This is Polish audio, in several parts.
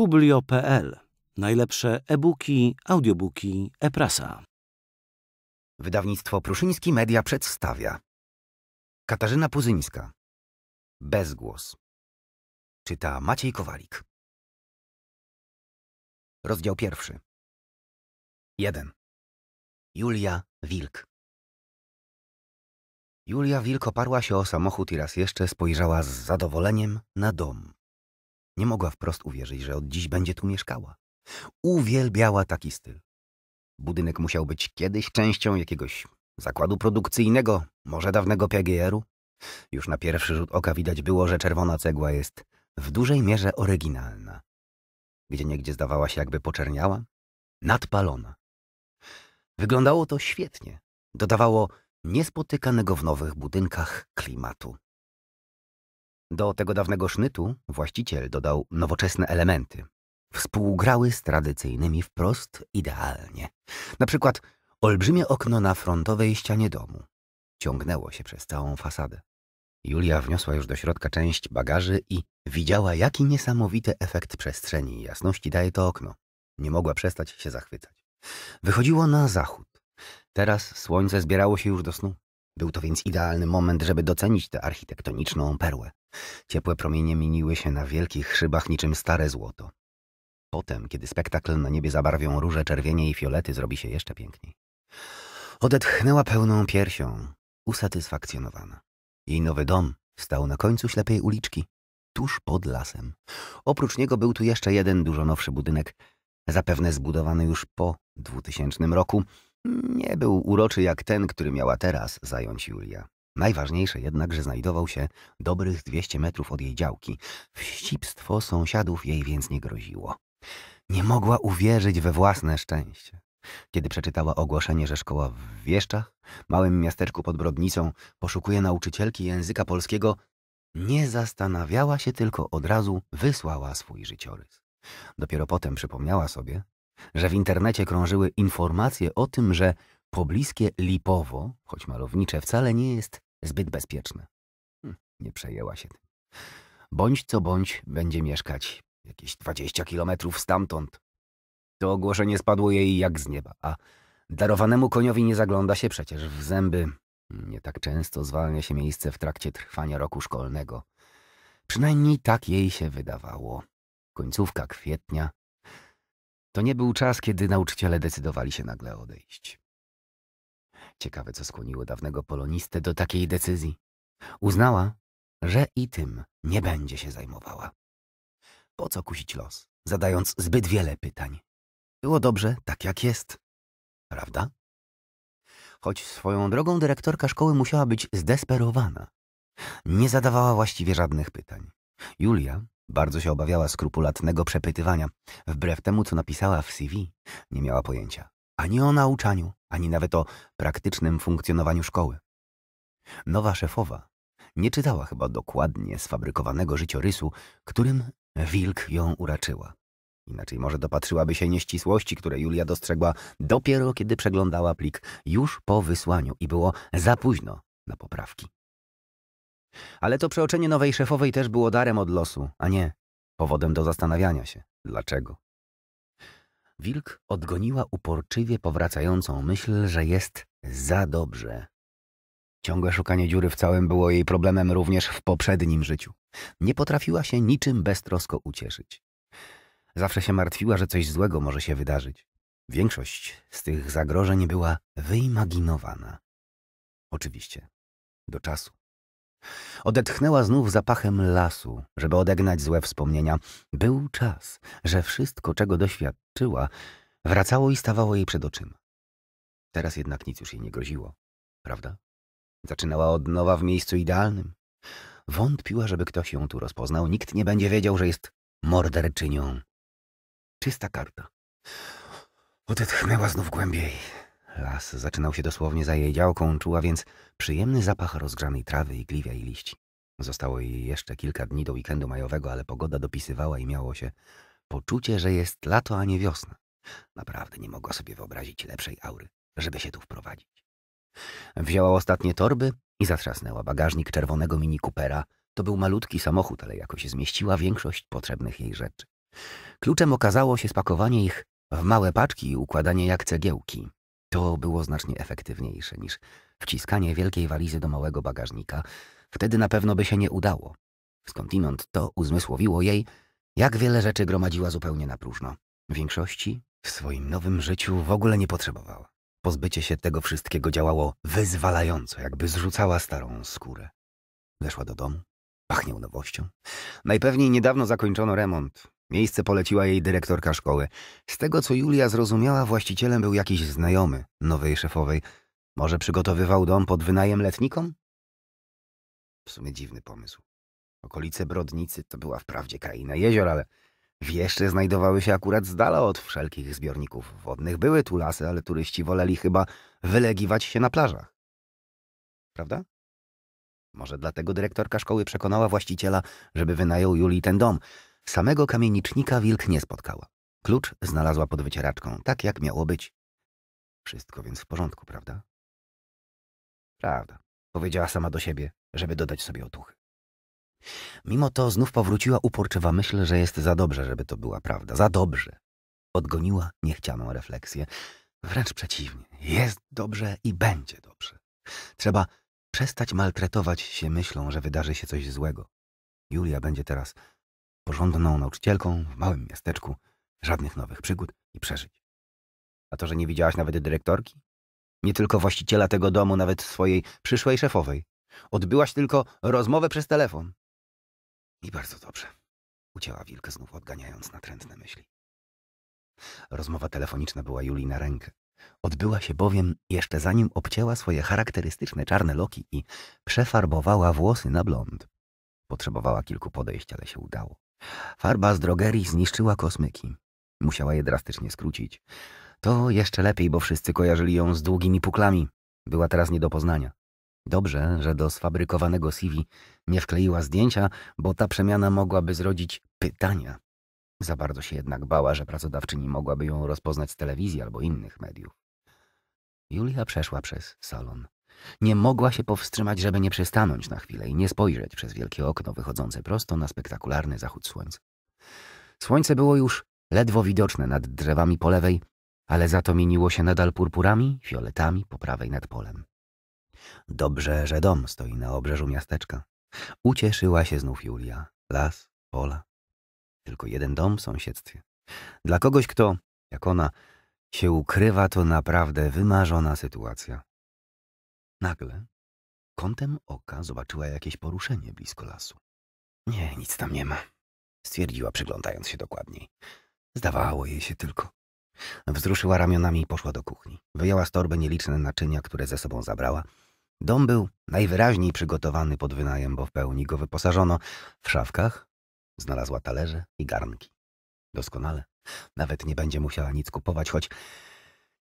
Publio.pl. Najlepsze e-booki, audiobooki, e-prasa. Wydawnictwo Pruszyński Media przedstawia Katarzyna Puzyńska Bezgłos Czyta Maciej Kowalik Rozdział pierwszy 1. Julia Wilk Julia Wilk oparła się o samochód i raz jeszcze spojrzała z zadowoleniem na dom. Nie mogła wprost uwierzyć, że od dziś będzie tu mieszkała. Uwielbiała taki styl. Budynek musiał być kiedyś częścią jakiegoś zakładu produkcyjnego, może dawnego PGR-u. Już na pierwszy rzut oka widać było, że czerwona cegła jest w dużej mierze oryginalna. Gdzie niegdzie zdawała się jakby poczerniała, nadpalona. Wyglądało to świetnie. Dodawało niespotykanego w nowych budynkach klimatu. Do tego dawnego sznytu właściciel dodał nowoczesne elementy. Współgrały z tradycyjnymi wprost idealnie. Na przykład olbrzymie okno na frontowej ścianie domu. Ciągnęło się przez całą fasadę. Julia wniosła już do środka część bagaży i widziała, jaki niesamowity efekt przestrzeni i jasności daje to okno. Nie mogła przestać się zachwycać. Wychodziło na zachód. Teraz słońce zbierało się już do snu. Był to więc idealny moment, żeby docenić tę architektoniczną perłę. Ciepłe promienie mieniły się na wielkich szybach niczym stare złoto. Potem, kiedy spektakl na niebie zabarwią róże, czerwienie i fiolety, zrobi się jeszcze piękniej. Odetchnęła pełną piersią, usatysfakcjonowana. Jej nowy dom stał na końcu ślepej uliczki, tuż pod lasem. Oprócz niego był tu jeszcze jeden dużo nowszy budynek, zapewne zbudowany już po 2000 roku, nie był uroczy jak ten, który miała teraz zająć Julia. Najważniejsze jednak, że znajdował się dobrych 200 metrów od jej działki. Wścibstwo sąsiadów jej więc nie groziło. Nie mogła uwierzyć we własne szczęście. Kiedy przeczytała ogłoszenie, że szkoła w Wieszczach, małym miasteczku pod Brodnicą, poszukuje nauczycielki języka polskiego, nie zastanawiała się, tylko od razu wysłała swój życiorys. Dopiero potem przypomniała sobie, że w internecie krążyły informacje o tym, że pobliskie Lipowo, choć malownicze, wcale nie jest zbyt bezpieczne. Hm, nie przejęła się tym. Bądź co bądź będzie mieszkać jakieś 20 kilometrów stamtąd. To ogłoszenie spadło jej jak z nieba, a darowanemu koniowi nie zagląda się przecież w zęby. Nie tak często zwalnia się miejsce w trakcie trwania roku szkolnego. Przynajmniej tak jej się wydawało. Końcówka kwietnia, to nie był czas, kiedy nauczyciele decydowali się nagle odejść. Ciekawe, co skłoniło dawnego polonistę do takiej decyzji. Uznała, że i tym nie będzie się zajmowała. Po co kusić los, zadając zbyt wiele pytań? Było dobrze, tak jak jest. Prawda? Choć swoją drogą dyrektorka szkoły musiała być zdesperowana. Nie zadawała właściwie żadnych pytań. Julia bardzo się obawiała skrupulatnego przepytywania. Wbrew temu, co napisała w CV, nie miała pojęcia. Ani o nauczaniu, ani nawet o praktycznym funkcjonowaniu szkoły. Nowa szefowa nie czytała chyba dokładnie sfabrykowanego życiorysu, którym wilk ją uraczyła. Inaczej może dopatrzyłaby się nieścisłości, które Julia dostrzegła dopiero kiedy przeglądała plik już po wysłaniu i było za późno na poprawki. Ale to przeoczenie nowej szefowej też było darem od losu, a nie powodem do zastanawiania się, dlaczego. Wilk odgoniła uporczywie powracającą myśl, że jest za dobrze. Ciągłe szukanie dziury w całym było jej problemem również w poprzednim życiu. Nie potrafiła się niczym beztrosko ucieszyć. Zawsze się martwiła, że coś złego może się wydarzyć. Większość z tych zagrożeń była wyimaginowana. Oczywiście, do czasu, Odetchnęła znów zapachem lasu, żeby odegnać złe wspomnienia. Był czas, że wszystko, czego doświadczyła, wracało i stawało jej przed oczyma. Teraz jednak nic już jej nie groziło, prawda? Zaczynała od nowa w miejscu idealnym. Wątpiła, żeby ktoś ją tu rozpoznał. Nikt nie będzie wiedział, że jest morderczynią. Czysta karta. Odetchnęła znów głębiej. Las zaczynał się dosłownie za jej działką, czuła więc przyjemny zapach rozgrzanej trawy i gliwia i liści. Zostało jej jeszcze kilka dni do weekendu majowego, ale pogoda dopisywała i miało się poczucie, że jest lato, a nie wiosna. Naprawdę nie mogła sobie wyobrazić lepszej aury, żeby się tu wprowadzić. Wzięła ostatnie torby i zatrzasnęła bagażnik czerwonego mini Coopera. To był malutki samochód, ale jakoś zmieściła większość potrzebnych jej rzeczy. Kluczem okazało się spakowanie ich w małe paczki i układanie jak cegiełki. To było znacznie efektywniejsze niż wciskanie wielkiej walizy do małego bagażnika. Wtedy na pewno by się nie udało. Skądinąd to uzmysłowiło jej, jak wiele rzeczy gromadziła zupełnie na próżno. W większości w swoim nowym życiu w ogóle nie potrzebowała. Pozbycie się tego wszystkiego działało wyzwalająco, jakby zrzucała starą skórę. Weszła do domu. Pachniał nowością. Najpewniej niedawno zakończono remont. Miejsce poleciła jej dyrektorka szkoły. Z tego, co Julia zrozumiała, właścicielem był jakiś znajomy nowej szefowej. Może przygotowywał dom pod wynajem letnikom? W sumie dziwny pomysł. Okolice Brodnicy to była wprawdzie kraina jezior, ale wieszcze znajdowały się akurat z dala od wszelkich zbiorników wodnych. Były tu lasy, ale turyści woleli chyba wylegiwać się na plażach. Prawda? Może dlatego dyrektorka szkoły przekonała właściciela, żeby wynajął Julii ten dom – Samego kamienicznika wilk nie spotkała. Klucz znalazła pod wycieraczką, tak jak miało być. Wszystko więc w porządku, prawda? Prawda, powiedziała sama do siebie, żeby dodać sobie otuchy. Mimo to znów powróciła uporczywa myśl, że jest za dobrze, żeby to była prawda. Za dobrze. Odgoniła niechcianą refleksję. Wręcz przeciwnie. Jest dobrze i będzie dobrze. Trzeba przestać maltretować się myślą, że wydarzy się coś złego. Julia będzie teraz porządną nauczycielką w małym miasteczku, żadnych nowych przygód i przeżyć. A to, że nie widziałaś nawet dyrektorki? Nie tylko właściciela tego domu, nawet swojej przyszłej szefowej. Odbyłaś tylko rozmowę przez telefon. I bardzo dobrze. Ucięła wilkę znów odganiając natrętne myśli. Rozmowa telefoniczna była Julii na rękę. Odbyła się bowiem jeszcze zanim obcięła swoje charakterystyczne czarne loki i przefarbowała włosy na blond. Potrzebowała kilku podejść, ale się udało. Farba z drogerii zniszczyła kosmyki. Musiała je drastycznie skrócić. To jeszcze lepiej, bo wszyscy kojarzyli ją z długimi puklami. Była teraz nie do poznania. Dobrze, że do sfabrykowanego CV nie wkleiła zdjęcia, bo ta przemiana mogłaby zrodzić pytania. Za bardzo się jednak bała, że pracodawczyni mogłaby ją rozpoznać z telewizji albo innych mediów. Julia przeszła przez salon. Nie mogła się powstrzymać, żeby nie przystanąć na chwilę i nie spojrzeć przez wielkie okno wychodzące prosto na spektakularny zachód słońca. Słońce było już ledwo widoczne nad drzewami po lewej, ale za to mieniło się nadal purpurami, fioletami po prawej nad polem. Dobrze, że dom stoi na obrzeżu miasteczka. Ucieszyła się znów Julia. Las, pola. Tylko jeden dom w sąsiedztwie. Dla kogoś, kto, jak ona, się ukrywa, to naprawdę wymarzona sytuacja. Nagle kątem oka zobaczyła jakieś poruszenie blisko lasu. Nie, nic tam nie ma, stwierdziła przyglądając się dokładniej. Zdawało jej się tylko. Wzruszyła ramionami i poszła do kuchni. Wyjęła z torby nieliczne naczynia, które ze sobą zabrała. Dom był najwyraźniej przygotowany pod wynajem, bo w pełni go wyposażono. W szafkach znalazła talerze i garnki. Doskonale. Nawet nie będzie musiała nic kupować, choć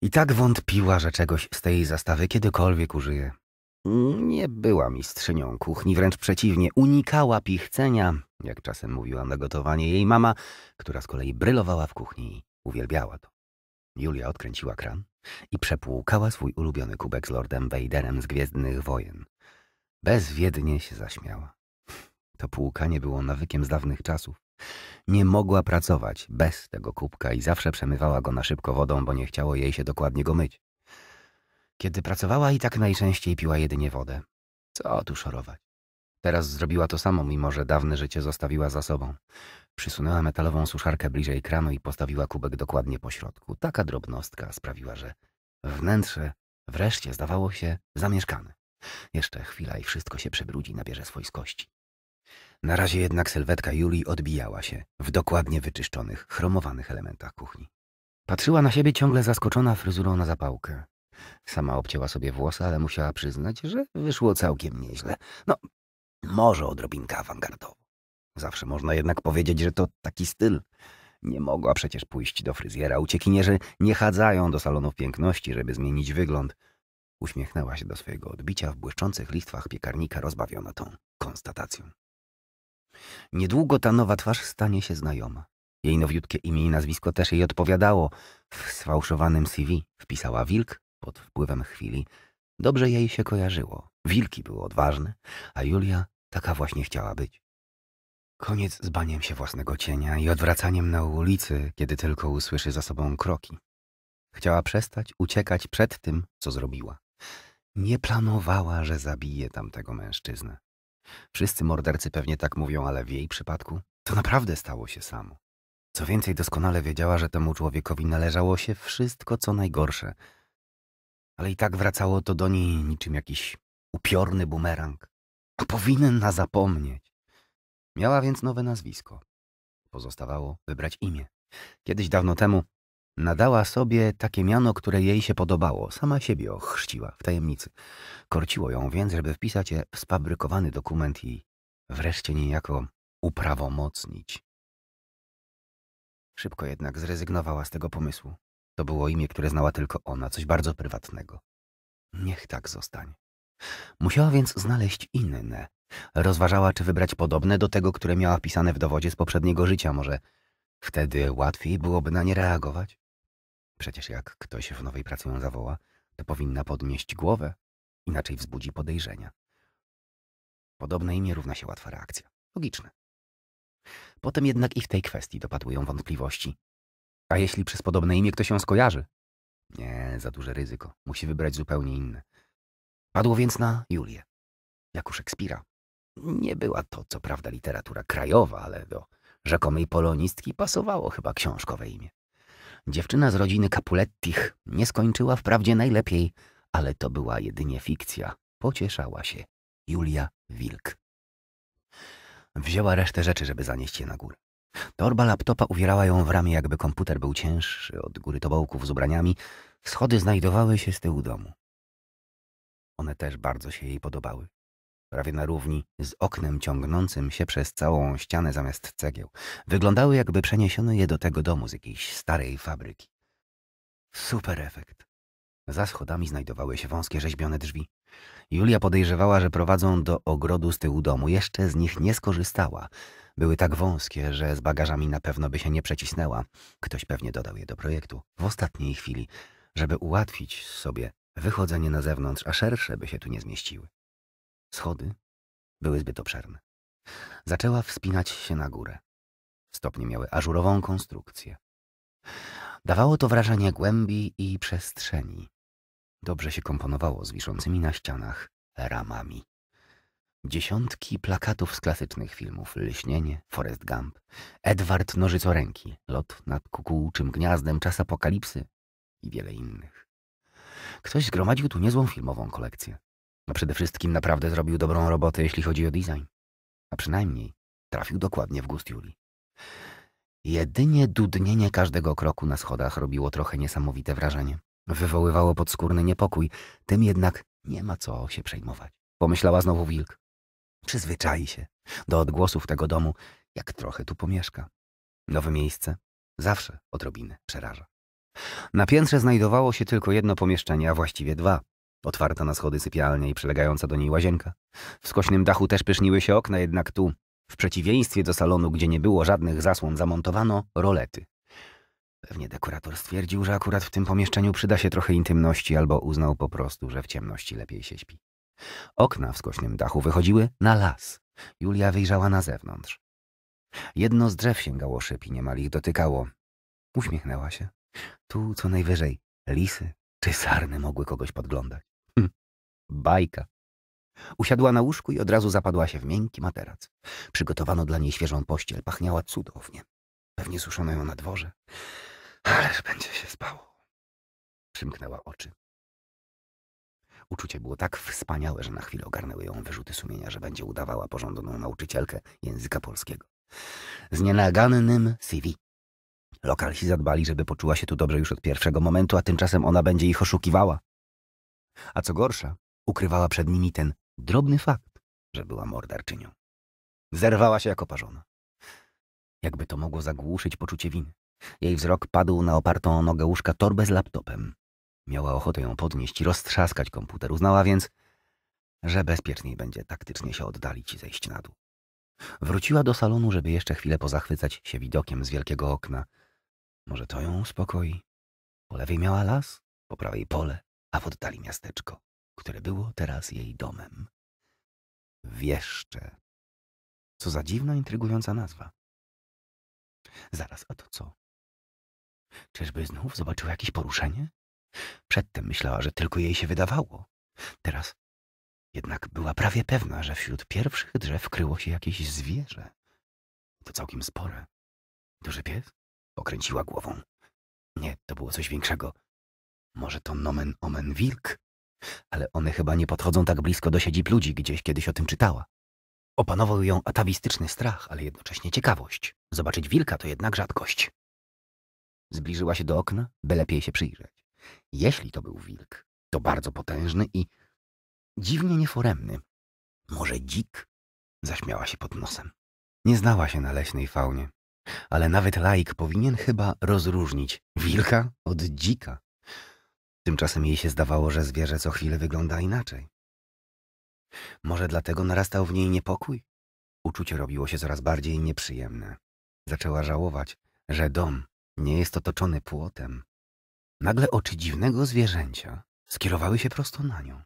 i tak wątpiła, że czegoś z tej zastawy kiedykolwiek użyje. Nie była mistrzynią kuchni, wręcz przeciwnie, unikała pichcenia, jak czasem mówiła na gotowanie jej mama, która z kolei brylowała w kuchni i uwielbiała to. Julia odkręciła kran i przepłukała swój ulubiony kubek z Lordem Vaderem z Gwiezdnych Wojen. Bezwiednie się zaśmiała. To płukanie było nawykiem z dawnych czasów. Nie mogła pracować bez tego kubka i zawsze przemywała go na szybko wodą, bo nie chciało jej się dokładnie go myć. Kiedy pracowała i tak najczęściej piła jedynie wodę. Co tu szorować? Teraz zrobiła to samo, mimo że dawne życie zostawiła za sobą. Przysunęła metalową suszarkę bliżej kranu i postawiła kubek dokładnie po środku. Taka drobnostka sprawiła, że wnętrze wreszcie zdawało się zamieszkane. Jeszcze chwila i wszystko się przebrudzi, nabierze swojskości. Na razie jednak sylwetka Julii odbijała się w dokładnie wyczyszczonych, chromowanych elementach kuchni. Patrzyła na siebie ciągle zaskoczona fryzurą na zapałkę. Sama obcięła sobie włosy, ale musiała przyznać, że wyszło całkiem nieźle. No, może odrobinka awangardowo. Zawsze można jednak powiedzieć, że to taki styl. Nie mogła przecież pójść do fryzjera. Uciekinierzy nie chadzają do salonów piękności, żeby zmienić wygląd. Uśmiechnęła się do swojego odbicia w błyszczących listwach piekarnika rozbawiona tą konstatacją. Niedługo ta nowa twarz stanie się znajoma. Jej nowiutkie imię i nazwisko też jej odpowiadało. W sfałszowanym CV wpisała wilk pod wpływem chwili. Dobrze jej się kojarzyło. Wilki były odważne, a Julia taka właśnie chciała być. Koniec z baniem się własnego cienia i odwracaniem na ulicy, kiedy tylko usłyszy za sobą kroki. Chciała przestać uciekać przed tym, co zrobiła. Nie planowała, że zabije tamtego mężczyznę. Wszyscy mordercy pewnie tak mówią, ale w jej przypadku to naprawdę stało się samo. Co więcej, doskonale wiedziała, że temu człowiekowi należało się wszystko, co najgorsze. Ale i tak wracało to do niej niczym jakiś upiorny bumerang. A powinna zapomnieć. Miała więc nowe nazwisko. Pozostawało wybrać imię. Kiedyś dawno temu Nadała sobie takie miano, które jej się podobało. Sama siebie ochrzciła w tajemnicy. Korciło ją więc, żeby wpisać je w spabrykowany dokument i wreszcie niejako uprawomocnić. Szybko jednak zrezygnowała z tego pomysłu. To było imię, które znała tylko ona, coś bardzo prywatnego. Niech tak zostanie. Musiała więc znaleźć inne. Rozważała, czy wybrać podobne do tego, które miała wpisane w dowodzie z poprzedniego życia. Może wtedy łatwiej byłoby na nie reagować? Przecież jak ktoś w nowej pracy ją zawoła, to powinna podnieść głowę, inaczej wzbudzi podejrzenia. Podobne imię równa się łatwa reakcja. Logiczne. Potem jednak i w tej kwestii dopadły ją wątpliwości. A jeśli przez podobne imię ktoś ją skojarzy? Nie, za duże ryzyko. Musi wybrać zupełnie inne. Padło więc na Julię. Jak u Szekspira. Nie była to, co prawda, literatura krajowa, ale do rzekomej polonistki pasowało chyba książkowe imię. Dziewczyna z rodziny Capulettich nie skończyła wprawdzie najlepiej, ale to była jedynie fikcja. Pocieszała się. Julia Wilk. Wzięła resztę rzeczy, żeby zanieść je na górę. Torba laptopa uwierała ją w ramię, jakby komputer był cięższy od góry tobołków z ubraniami. Schody znajdowały się z tyłu domu. One też bardzo się jej podobały prawie na równi, z oknem ciągnącym się przez całą ścianę zamiast cegieł. Wyglądały jakby przeniesiono je do tego domu z jakiejś starej fabryki. Super efekt. Za schodami znajdowały się wąskie rzeźbione drzwi. Julia podejrzewała, że prowadzą do ogrodu z tyłu domu. Jeszcze z nich nie skorzystała. Były tak wąskie, że z bagażami na pewno by się nie przecisnęła. Ktoś pewnie dodał je do projektu w ostatniej chwili, żeby ułatwić sobie wychodzenie na zewnątrz, a szersze by się tu nie zmieściły. Schody były zbyt obszerne. Zaczęła wspinać się na górę. Stopnie miały ażurową konstrukcję. Dawało to wrażenie głębi i przestrzeni. Dobrze się komponowało z wiszącymi na ścianach ramami. Dziesiątki plakatów z klasycznych filmów Lśnienie, Forest Gump, Edward Nożycoręki, Lot nad kukułczym gniazdem, Czas apokalipsy i wiele innych. Ktoś zgromadził tu niezłą filmową kolekcję. A no przede wszystkim naprawdę zrobił dobrą robotę, jeśli chodzi o design. A przynajmniej trafił dokładnie w gust Julii. Jedynie dudnienie każdego kroku na schodach robiło trochę niesamowite wrażenie. Wywoływało podskórny niepokój, tym jednak nie ma co się przejmować. Pomyślała znowu wilk. Przyzwyczai się do odgłosów tego domu, jak trochę tu pomieszka. Nowe miejsce zawsze odrobinę przeraża. Na piętrze znajdowało się tylko jedno pomieszczenie, a właściwie dwa. Otwarta na schody sypialnia i przylegająca do niej łazienka. W skośnym dachu też pyszniły się okna, jednak tu, w przeciwieństwie do salonu, gdzie nie było żadnych zasłon, zamontowano rolety. Pewnie dekorator stwierdził, że akurat w tym pomieszczeniu przyda się trochę intymności, albo uznał po prostu, że w ciemności lepiej się śpi. Okna w skośnym dachu wychodziły na las. Julia wyjrzała na zewnątrz. Jedno z drzew sięgało szyb i niemal ich dotykało. Uśmiechnęła się. Tu co najwyżej lisy czy sarny mogły kogoś podglądać. Bajka. Usiadła na łóżku i od razu zapadła się w miękki materac. Przygotowano dla niej świeżą pościel, pachniała cudownie. Pewnie suszono ją na dworze. Ależ będzie się spało. Przymknęła oczy. Uczucie było tak wspaniałe, że na chwilę ogarnęły ją wyrzuty sumienia, że będzie udawała porządną nauczycielkę języka polskiego. Z nienagannym CV. Lokalsi zadbali, żeby poczuła się tu dobrze już od pierwszego momentu, a tymczasem ona będzie ich oszukiwała. A co gorsza, ukrywała przed nimi ten drobny fakt, że była morderczynią. Zerwała się jak oparzona. Jakby to mogło zagłuszyć poczucie winy. Jej wzrok padł na opartą o nogę łóżka torbę z laptopem. Miała ochotę ją podnieść i roztrzaskać komputer. Uznała więc, że bezpieczniej będzie taktycznie się oddalić i zejść na dół. Wróciła do salonu, żeby jeszcze chwilę pozachwycać się widokiem z wielkiego okna. Może to ją uspokoi? Po lewej miała las, po prawej pole, a w oddali miasteczko które było teraz jej domem. Wieszcze. Co za dziwna, intrygująca nazwa. Zaraz, a to co? Czyżby znów zobaczyła jakieś poruszenie? Przedtem myślała, że tylko jej się wydawało. Teraz jednak była prawie pewna, że wśród pierwszych drzew kryło się jakieś zwierzę. To całkiem spore. Duży pies? Pokręciła głową. Nie, to było coś większego. Może to nomen omen wilk? ale one chyba nie podchodzą tak blisko do siedzib ludzi, gdzieś kiedyś o tym czytała. Opanował ją atawistyczny strach, ale jednocześnie ciekawość. Zobaczyć wilka to jednak rzadkość. Zbliżyła się do okna, by lepiej się przyjrzeć. Jeśli to był wilk, to bardzo potężny i dziwnie nieforemny. Może dzik? Zaśmiała się pod nosem. Nie znała się na leśnej faunie, ale nawet laik powinien chyba rozróżnić wilka od dzika. Tymczasem jej się zdawało, że zwierzę co chwilę wygląda inaczej. Może dlatego narastał w niej niepokój? Uczucie robiło się coraz bardziej nieprzyjemne. Zaczęła żałować, że dom nie jest otoczony płotem. Nagle oczy dziwnego zwierzęcia skierowały się prosto na nią.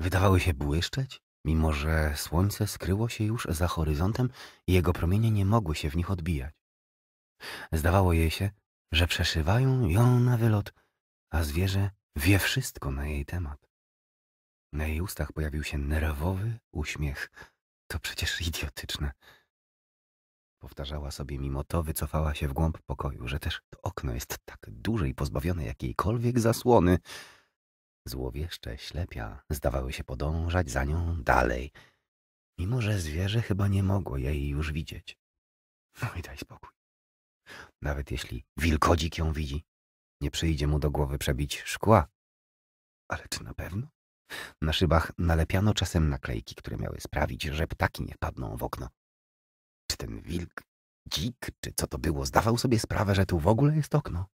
Wydawały się błyszczeć, mimo że słońce skryło się już za horyzontem i jego promienie nie mogły się w nich odbijać. Zdawało jej się, że przeszywają ją na wylot a zwierzę wie wszystko na jej temat. Na jej ustach pojawił się nerwowy uśmiech. To przecież idiotyczne. Powtarzała sobie mimo to, wycofała się w głąb pokoju, że też to okno jest tak duże i pozbawione jakiejkolwiek zasłony. Złowieszcze ślepia zdawały się podążać za nią dalej, mimo że zwierzę chyba nie mogło jej już widzieć. No i daj spokój. Nawet jeśli wilkodzik ją widzi, nie przyjdzie mu do głowy przebić szkła. Ale czy na pewno? Na szybach nalepiano czasem naklejki, które miały sprawić, że ptaki nie wpadną w okno. Czy ten wilk, dzik, czy co to było, zdawał sobie sprawę, że tu w ogóle jest okno?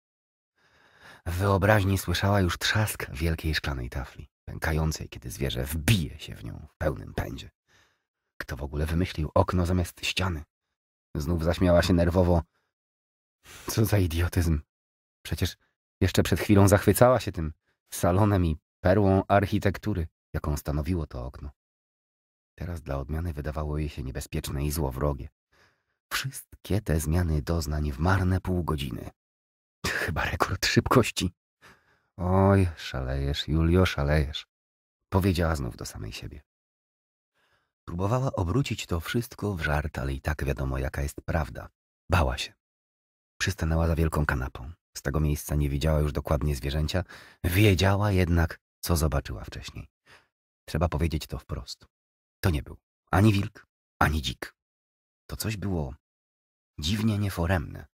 W wyobraźni słyszała już trzask wielkiej szklanej tafli, pękającej, kiedy zwierzę wbije się w nią w pełnym pędzie. Kto w ogóle wymyślił okno zamiast ściany? Znów zaśmiała się nerwowo. Co za idiotyzm. Przecież jeszcze przed chwilą zachwycała się tym salonem i perłą architektury, jaką stanowiło to okno. Teraz dla odmiany wydawało jej się niebezpieczne i złowrogie. Wszystkie te zmiany doznań w marne pół godziny. Chyba rekord szybkości. Oj, szalejesz, Julio, szalejesz. Powiedziała znów do samej siebie. Próbowała obrócić to wszystko w żart, ale i tak wiadomo, jaka jest prawda. Bała się. Przystanęła za wielką kanapą z tego miejsca nie widziała już dokładnie zwierzęcia, wiedziała jednak, co zobaczyła wcześniej. Trzeba powiedzieć to wprost. To nie był ani wilk, ani dzik. To coś było dziwnie nieforemne.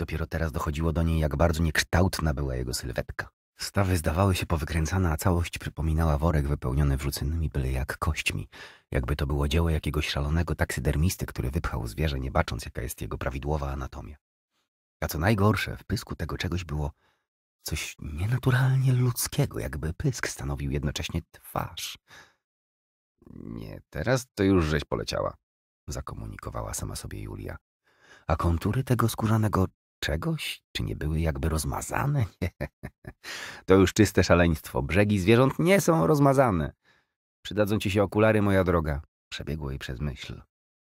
Dopiero teraz dochodziło do niej, jak bardzo niekształtna była jego sylwetka. Stawy zdawały się powykręcane, a całość przypominała worek wypełniony wrzuconymi byle jak kośćmi. Jakby to było dzieło jakiegoś szalonego taksydermisty, który wypchał zwierzę, nie bacząc, jaka jest jego prawidłowa anatomia. A co najgorsze, w pysku tego czegoś było coś nienaturalnie ludzkiego, jakby pysk stanowił jednocześnie twarz. Nie, teraz to już żeś poleciała, zakomunikowała sama sobie Julia. A kontury tego skórzanego czegoś? Czy nie były jakby rozmazane? Nie. To już czyste szaleństwo. Brzegi zwierząt nie są rozmazane. Przydadzą ci się okulary, moja droga. Przebiegło jej przez myśl.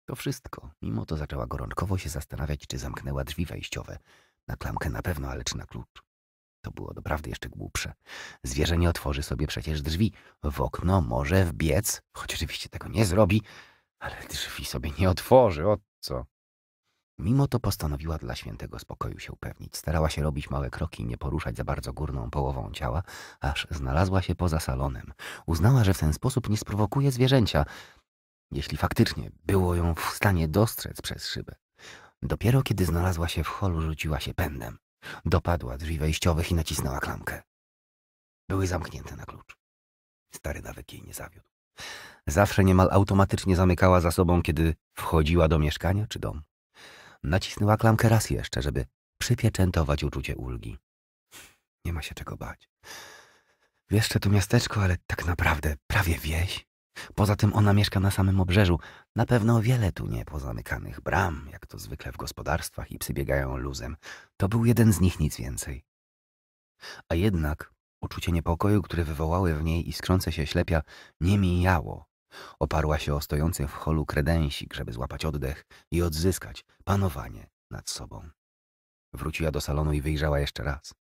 To wszystko. Mimo to zaczęła gorączkowo się zastanawiać, czy zamknęła drzwi wejściowe. Na klamkę na pewno, ale czy na klucz? To było doprawdy jeszcze głupsze. Zwierzę nie otworzy sobie przecież drzwi. W okno może wbiec, choć oczywiście tego nie zrobi, ale drzwi sobie nie otworzy, o co? Mimo to postanowiła dla świętego spokoju się upewnić. Starała się robić małe kroki, i nie poruszać za bardzo górną połową ciała, aż znalazła się poza salonem. Uznała, że w ten sposób nie sprowokuje zwierzęcia, jeśli faktycznie było ją w stanie dostrzec przez szybę. Dopiero kiedy znalazła się w holu, rzuciła się pędem. Dopadła drzwi wejściowych i nacisnęła klamkę. Były zamknięte na klucz. Stary nawyk jej nie zawiódł. Zawsze niemal automatycznie zamykała za sobą, kiedy wchodziła do mieszkania czy domu. Nacisnęła klamkę raz jeszcze, żeby przypieczętować uczucie ulgi. Nie ma się czego bać. że to miasteczko, ale tak naprawdę prawie wieś. Poza tym ona mieszka na samym obrzeżu. Na pewno wiele tu nie pozamykanych bram, jak to zwykle w gospodarstwach i psy biegają luzem. To był jeden z nich, nic więcej. A jednak uczucie niepokoju, które wywołały w niej iskrące się ślepia, nie mijało. Oparła się o stojący w holu kredensik, żeby złapać oddech i odzyskać panowanie nad sobą. Wróciła do salonu i wyjrzała jeszcze raz.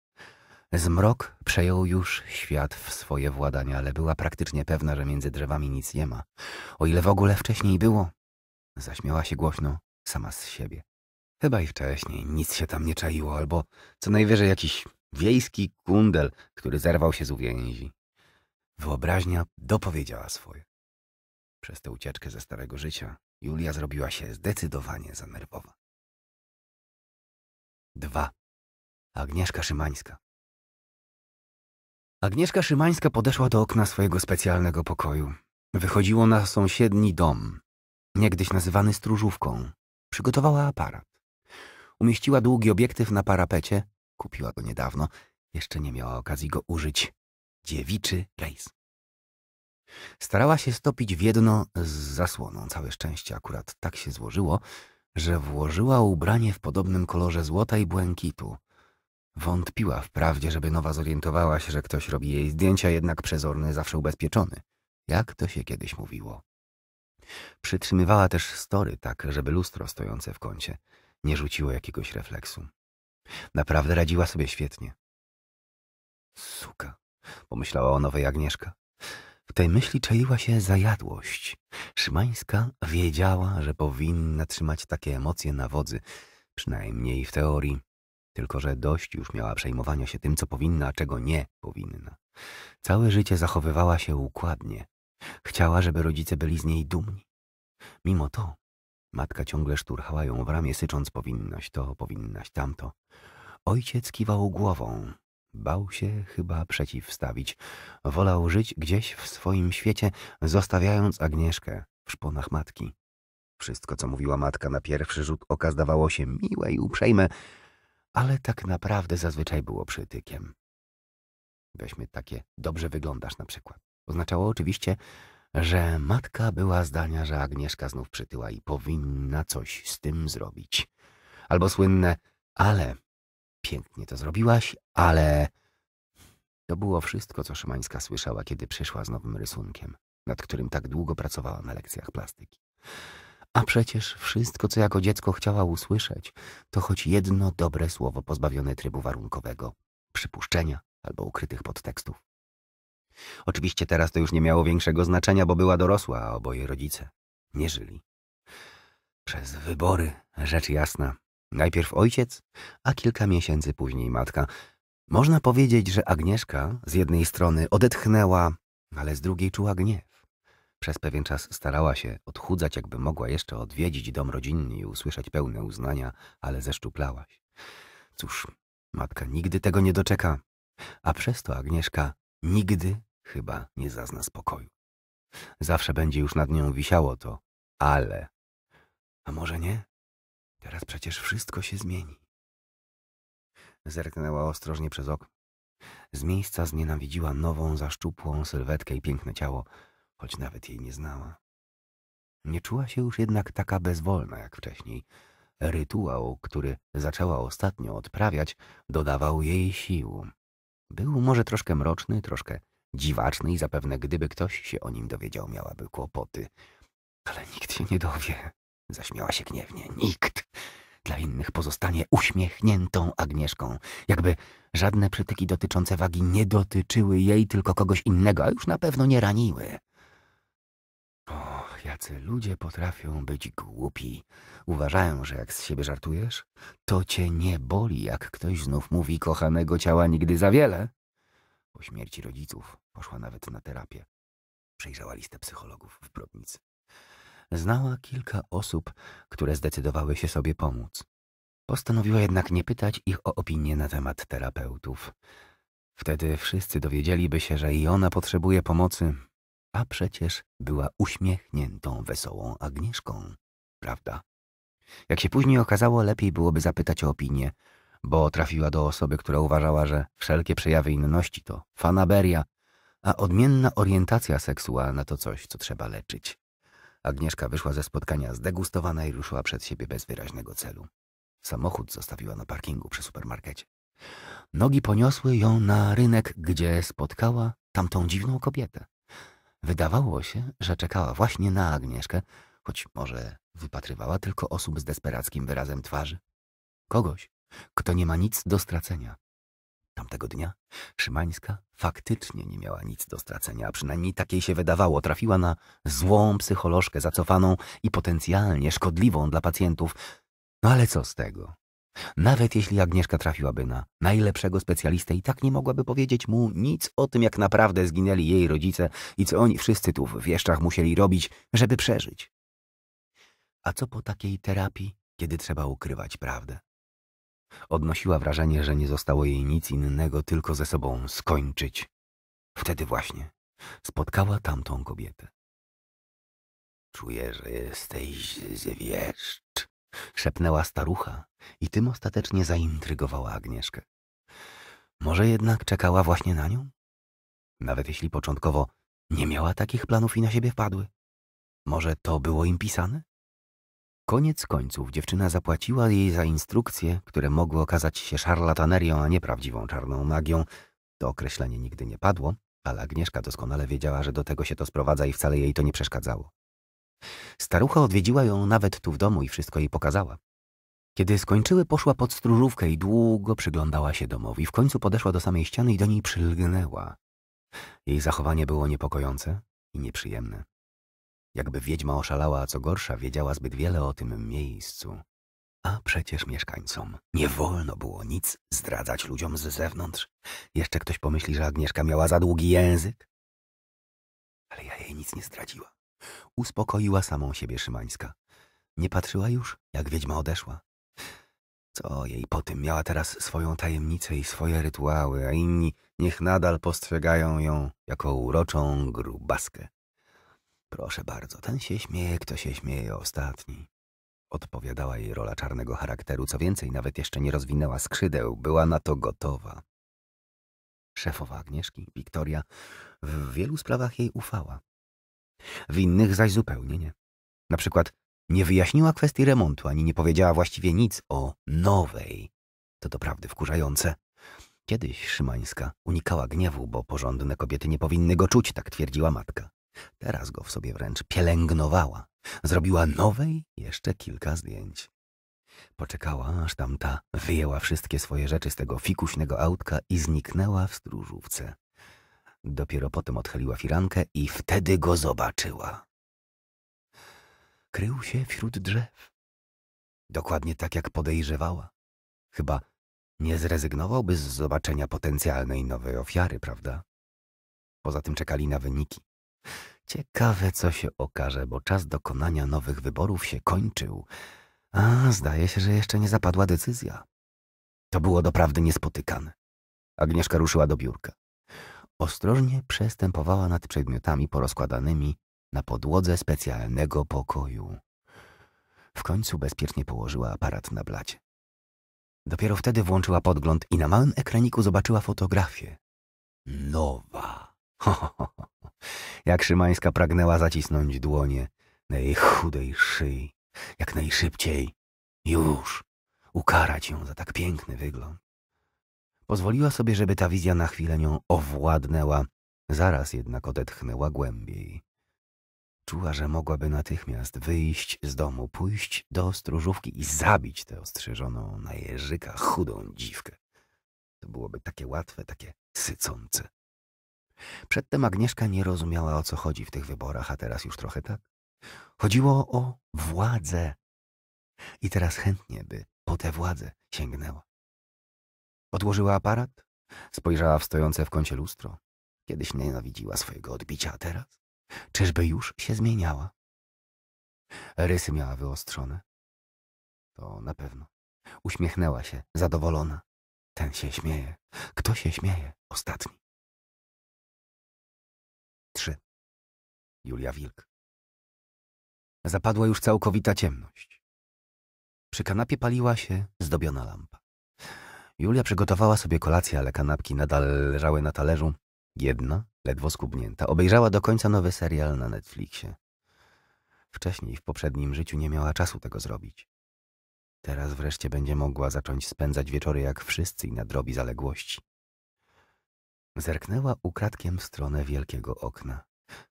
Zmrok przejął już świat w swoje władania, ale była praktycznie pewna, że między drzewami nic nie ma. O ile w ogóle wcześniej było. Zaśmiała się głośno, sama z siebie. Chyba i wcześniej nic się tam nie czaiło, albo co najwyżej jakiś wiejski kundel, który zerwał się z uwięzi. Wyobraźnia dopowiedziała swoje. Przez tę ucieczkę ze starego życia Julia zrobiła się zdecydowanie zanerwowa. 2. Agnieszka Szymańska Agnieszka Szymańska podeszła do okna swojego specjalnego pokoju. Wychodziło na sąsiedni dom, niegdyś nazywany stróżówką. Przygotowała aparat. Umieściła długi obiektyw na parapecie, kupiła go niedawno, jeszcze nie miała okazji go użyć. Dziewiczy rejs. Starała się stopić w jedno z zasłoną. Całe szczęście akurat tak się złożyło, że włożyła ubranie w podobnym kolorze złota i błękitu. Wątpiła wprawdzie, żeby Nowa zorientowała się, że ktoś robi jej zdjęcia, jednak przezorny zawsze ubezpieczony. Jak to się kiedyś mówiło. Przytrzymywała też story tak, żeby lustro stojące w kącie nie rzuciło jakiegoś refleksu. Naprawdę radziła sobie świetnie. Suka, pomyślała o nowej Agnieszka. W tej myśli czaiła się zajadłość. Szymańska wiedziała, że powinna trzymać takie emocje na wodzy, przynajmniej w teorii. Tylko, że dość już miała przejmowania się tym, co powinna, a czego nie powinna. Całe życie zachowywała się układnie. Chciała, żeby rodzice byli z niej dumni. Mimo to matka ciągle szturchała ją w ramię, sycząc powinnaś to, powinnaś tamto. Ojciec kiwał głową. Bał się chyba przeciwstawić. Wolał żyć gdzieś w swoim świecie, zostawiając Agnieszkę w szponach matki. Wszystko, co mówiła matka na pierwszy rzut oka, zdawało się miłe i uprzejme, ale tak naprawdę zazwyczaj było przytykiem. Weźmy takie dobrze wyglądasz na przykład. Oznaczało oczywiście, że matka była zdania, że Agnieszka znów przytyła i powinna coś z tym zrobić. Albo słynne ale pięknie to zrobiłaś, ale... To było wszystko, co Szymańska słyszała, kiedy przyszła z nowym rysunkiem, nad którym tak długo pracowała na lekcjach plastyki. A przecież wszystko, co jako dziecko chciała usłyszeć, to choć jedno dobre słowo pozbawione trybu warunkowego, przypuszczenia albo ukrytych podtekstów. Oczywiście teraz to już nie miało większego znaczenia, bo była dorosła, a oboje rodzice nie żyli. Przez wybory, rzecz jasna. Najpierw ojciec, a kilka miesięcy później matka. Można powiedzieć, że Agnieszka z jednej strony odetchnęła, ale z drugiej czuła gniew. Przez pewien czas starała się odchudzać, jakby mogła jeszcze odwiedzić dom rodzinny i usłyszeć pełne uznania, ale zeszczuplałaś. Cóż, matka nigdy tego nie doczeka, a przez to Agnieszka nigdy chyba nie zazna spokoju. Zawsze będzie już nad nią wisiało to, ale... A może nie? Teraz przecież wszystko się zmieni. Zerknęła ostrożnie przez okno. Z miejsca znienawidziła nową, zaszczupłą sylwetkę i piękne ciało, choć nawet jej nie znała. Nie czuła się już jednak taka bezwolna jak wcześniej. Rytuał, który zaczęła ostatnio odprawiać, dodawał jej sił. Był może troszkę mroczny, troszkę dziwaczny i zapewne gdyby ktoś się o nim dowiedział, miałaby kłopoty. Ale nikt się nie dowie, zaśmiała się gniewnie. Nikt! Dla innych pozostanie uśmiechniętą Agnieszką, jakby żadne przytyki dotyczące wagi nie dotyczyły jej, tylko kogoś innego, a już na pewno nie raniły jacy ludzie potrafią być głupi. Uważają, że jak z siebie żartujesz, to cię nie boli, jak ktoś znów mówi kochanego ciała nigdy za wiele. Po śmierci rodziców poszła nawet na terapię. Przejrzała listę psychologów w Brodnicy. Znała kilka osób, które zdecydowały się sobie pomóc. Postanowiła jednak nie pytać ich o opinie na temat terapeutów. Wtedy wszyscy dowiedzieliby się, że i ona potrzebuje pomocy, a przecież była uśmiechniętą, wesołą Agnieszką, prawda? Jak się później okazało, lepiej byłoby zapytać o opinię, bo trafiła do osoby, która uważała, że wszelkie przejawy inności to fanaberia, a odmienna orientacja seksualna to coś, co trzeba leczyć. Agnieszka wyszła ze spotkania zdegustowana i ruszyła przed siebie bez wyraźnego celu. Samochód zostawiła na parkingu przy supermarkecie. Nogi poniosły ją na rynek, gdzie spotkała tamtą dziwną kobietę. Wydawało się, że czekała właśnie na Agnieszkę, choć może wypatrywała tylko osób z desperackim wyrazem twarzy. Kogoś, kto nie ma nic do stracenia. Tamtego dnia Szymańska faktycznie nie miała nic do stracenia, a przynajmniej takiej się wydawało. Trafiła na złą psycholożkę, zacofaną i potencjalnie szkodliwą dla pacjentów. No ale co z tego? Nawet jeśli Agnieszka trafiłaby na najlepszego specjalistę i tak nie mogłaby powiedzieć mu nic o tym, jak naprawdę zginęli jej rodzice i co oni wszyscy tu w wieszczach musieli robić, żeby przeżyć. A co po takiej terapii, kiedy trzeba ukrywać prawdę? Odnosiła wrażenie, że nie zostało jej nic innego, tylko ze sobą skończyć. Wtedy właśnie spotkała tamtą kobietę. Czuję, że jesteś wieszcz, szepnęła starucha i tym ostatecznie zaintrygowała Agnieszkę. Może jednak czekała właśnie na nią? Nawet jeśli początkowo nie miała takich planów i na siebie wpadły. Może to było im pisane? Koniec końców dziewczyna zapłaciła jej za instrukcje, które mogły okazać się szarlatanerią, a nie prawdziwą czarną magią. To określenie nigdy nie padło, ale Agnieszka doskonale wiedziała, że do tego się to sprowadza i wcale jej to nie przeszkadzało. Starucha odwiedziła ją nawet tu w domu i wszystko jej pokazała. Kiedy skończyły, poszła pod stróżówkę i długo przyglądała się domowi. W końcu podeszła do samej ściany i do niej przylgnęła. Jej zachowanie było niepokojące i nieprzyjemne. Jakby wiedźma oszalała, a co gorsza, wiedziała zbyt wiele o tym miejscu. A przecież mieszkańcom nie wolno było nic zdradzać ludziom z zewnątrz. Jeszcze ktoś pomyśli, że Agnieszka miała za długi język. Ale ja jej nic nie zdradziła uspokoiła samą siebie Szymańska. Nie patrzyła już, jak wiedźma odeszła. Co jej po tym miała teraz swoją tajemnicę i swoje rytuały, a inni niech nadal postrzegają ją jako uroczą grubaskę. Proszę bardzo, ten się śmieje, kto się śmieje ostatni. Odpowiadała jej rola czarnego charakteru, co więcej, nawet jeszcze nie rozwinęła skrzydeł, była na to gotowa. Szefowa Agnieszki, Wiktoria, w wielu sprawach jej ufała. W innych zaś zupełnie nie. Na przykład nie wyjaśniła kwestii remontu, ani nie powiedziała właściwie nic o nowej. To doprawdy wkurzające. Kiedyś Szymańska unikała gniewu, bo porządne kobiety nie powinny go czuć, tak twierdziła matka. Teraz go w sobie wręcz pielęgnowała. Zrobiła nowej jeszcze kilka zdjęć. Poczekała, aż tamta wyjęła wszystkie swoje rzeczy z tego fikuśnego autka i zniknęła w stróżówce. Dopiero potem odchyliła firankę i wtedy go zobaczyła. Krył się wśród drzew. Dokładnie tak, jak podejrzewała. Chyba nie zrezygnowałby z zobaczenia potencjalnej nowej ofiary, prawda? Poza tym czekali na wyniki. Ciekawe, co się okaże, bo czas dokonania nowych wyborów się kończył. A zdaje się, że jeszcze nie zapadła decyzja. To było doprawdy niespotykane. Agnieszka ruszyła do biurka. Ostrożnie przestępowała nad przedmiotami porozkładanymi na podłodze specjalnego pokoju. W końcu bezpiecznie położyła aparat na blacie. Dopiero wtedy włączyła podgląd i na małym ekraniku zobaczyła fotografię. Nowa. Ho, ho, ho. Jak Szymańska pragnęła zacisnąć dłonie na jej chudej szyi. Jak najszybciej. Już. Ukarać ją za tak piękny wygląd. Pozwoliła sobie, żeby ta wizja na chwilę nią owładnęła, zaraz jednak odetchnęła głębiej. Czuła, że mogłaby natychmiast wyjść z domu, pójść do stróżówki i zabić tę ostrzeżoną na jeżyka chudą dziwkę. To byłoby takie łatwe, takie sycące. Przedtem Agnieszka nie rozumiała, o co chodzi w tych wyborach, a teraz już trochę tak. Chodziło o władzę. I teraz chętnie by po tę władzę sięgnęła. Odłożyła aparat, spojrzała w stojące w kącie lustro. Kiedyś nienawidziła swojego odbicia, a teraz? Czyżby już się zmieniała? Rysy miała wyostrzone. To na pewno. Uśmiechnęła się, zadowolona. Ten się śmieje. Kto się śmieje? Ostatni. 3. Julia Wilk. Zapadła już całkowita ciemność. Przy kanapie paliła się zdobiona lampa. Julia przygotowała sobie kolację, ale kanapki nadal leżały na talerzu. Jedna, ledwo skubnięta, obejrzała do końca nowy serial na Netflixie. Wcześniej, w poprzednim życiu, nie miała czasu tego zrobić. Teraz wreszcie będzie mogła zacząć spędzać wieczory jak wszyscy i nadrobi zaległości. Zerknęła ukradkiem w stronę wielkiego okna.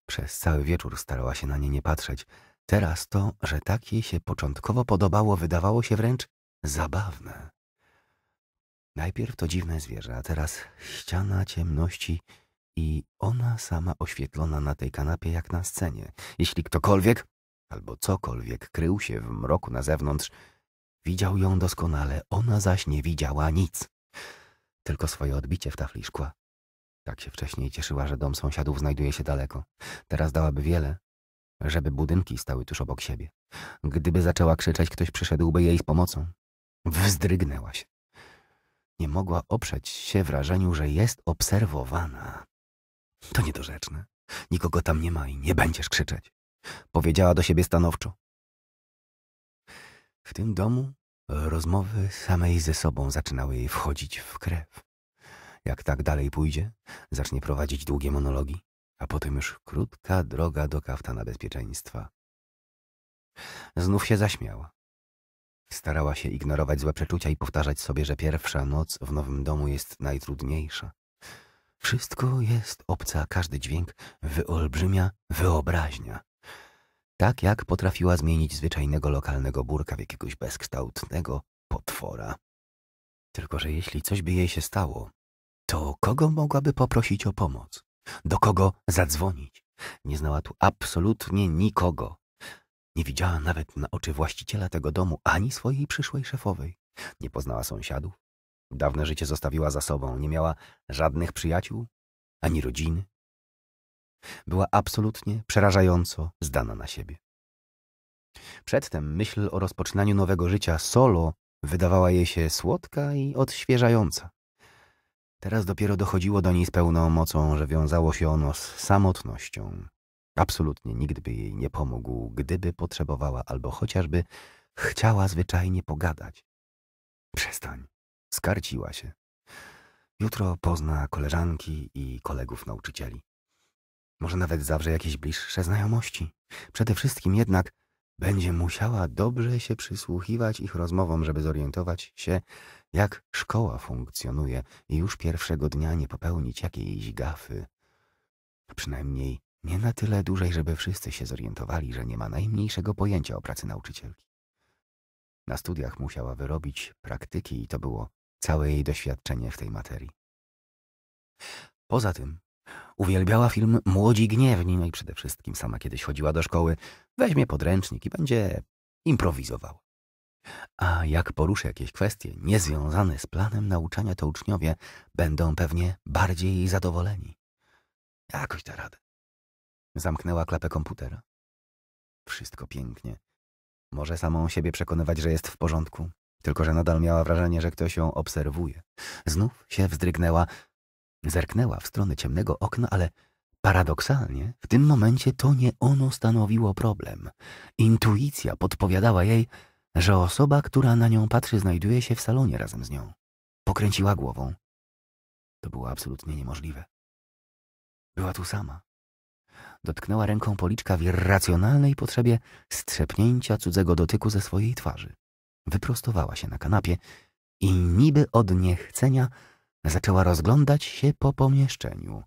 Przez cały wieczór starała się na nie nie patrzeć. Teraz to, że tak jej się początkowo podobało, wydawało się wręcz zabawne. Najpierw to dziwne zwierzę, a teraz ściana ciemności i ona sama oświetlona na tej kanapie jak na scenie. Jeśli ktokolwiek albo cokolwiek krył się w mroku na zewnątrz, widział ją doskonale, ona zaś nie widziała nic. Tylko swoje odbicie w tafli szkła. Tak się wcześniej cieszyła, że dom sąsiadów znajduje się daleko. Teraz dałaby wiele, żeby budynki stały tuż obok siebie. Gdyby zaczęła krzyczeć, ktoś przyszedłby jej z pomocą. Wzdrygnęła się. Nie mogła oprzeć się wrażeniu, że jest obserwowana. To niedorzeczne. Nikogo tam nie ma i nie będziesz krzyczeć. Powiedziała do siebie stanowczo. W tym domu rozmowy samej ze sobą zaczynały jej wchodzić w krew. Jak tak dalej pójdzie, zacznie prowadzić długie monologi, a potem już krótka droga do kaftana bezpieczeństwa. Znów się zaśmiała. Starała się ignorować złe przeczucia i powtarzać sobie, że pierwsza noc w nowym domu jest najtrudniejsza. Wszystko jest obca, każdy dźwięk wyolbrzymia wyobraźnia. Tak jak potrafiła zmienić zwyczajnego lokalnego burka w jakiegoś bezkształtnego potwora. Tylko, że jeśli coś by jej się stało, to kogo mogłaby poprosić o pomoc? Do kogo zadzwonić? Nie znała tu absolutnie nikogo. Nie widziała nawet na oczy właściciela tego domu ani swojej przyszłej szefowej. Nie poznała sąsiadów. Dawne życie zostawiła za sobą. Nie miała żadnych przyjaciół ani rodziny. Była absolutnie przerażająco zdana na siebie. Przedtem myśl o rozpoczynaniu nowego życia solo wydawała jej się słodka i odświeżająca. Teraz dopiero dochodziło do niej z pełną mocą, że wiązało się ono z samotnością, Absolutnie nikt by jej nie pomógł, gdyby potrzebowała albo chociażby chciała zwyczajnie pogadać. Przestań. Skarciła się. Jutro pozna koleżanki i kolegów nauczycieli. Może nawet zawrze jakieś bliższe znajomości. Przede wszystkim jednak będzie musiała dobrze się przysłuchiwać ich rozmowom, żeby zorientować się, jak szkoła funkcjonuje i już pierwszego dnia nie popełnić jakiejś gafy. Przynajmniej nie na tyle dłużej, żeby wszyscy się zorientowali, że nie ma najmniejszego pojęcia o pracy nauczycielki. Na studiach musiała wyrobić praktyki i to było całe jej doświadczenie w tej materii. Poza tym uwielbiała film Młodzi Gniewni, no i przede wszystkim sama kiedyś chodziła do szkoły, weźmie podręcznik i będzie improwizowała. A jak poruszy jakieś kwestie niezwiązane z planem nauczania, to uczniowie będą pewnie bardziej zadowoleni. Jakoś da radę. Zamknęła klapę komputera. Wszystko pięknie. Może samą siebie przekonywać, że jest w porządku, tylko że nadal miała wrażenie, że ktoś ją obserwuje. Znów się wzdrygnęła, zerknęła w stronę ciemnego okna, ale paradoksalnie w tym momencie to nie ono stanowiło problem. Intuicja podpowiadała jej, że osoba, która na nią patrzy, znajduje się w salonie razem z nią. Pokręciła głową. To było absolutnie niemożliwe. Była tu sama. Dotknęła ręką policzka w irracjonalnej potrzebie strzepnięcia cudzego dotyku ze swojej twarzy. Wyprostowała się na kanapie i niby od niechcenia zaczęła rozglądać się po pomieszczeniu.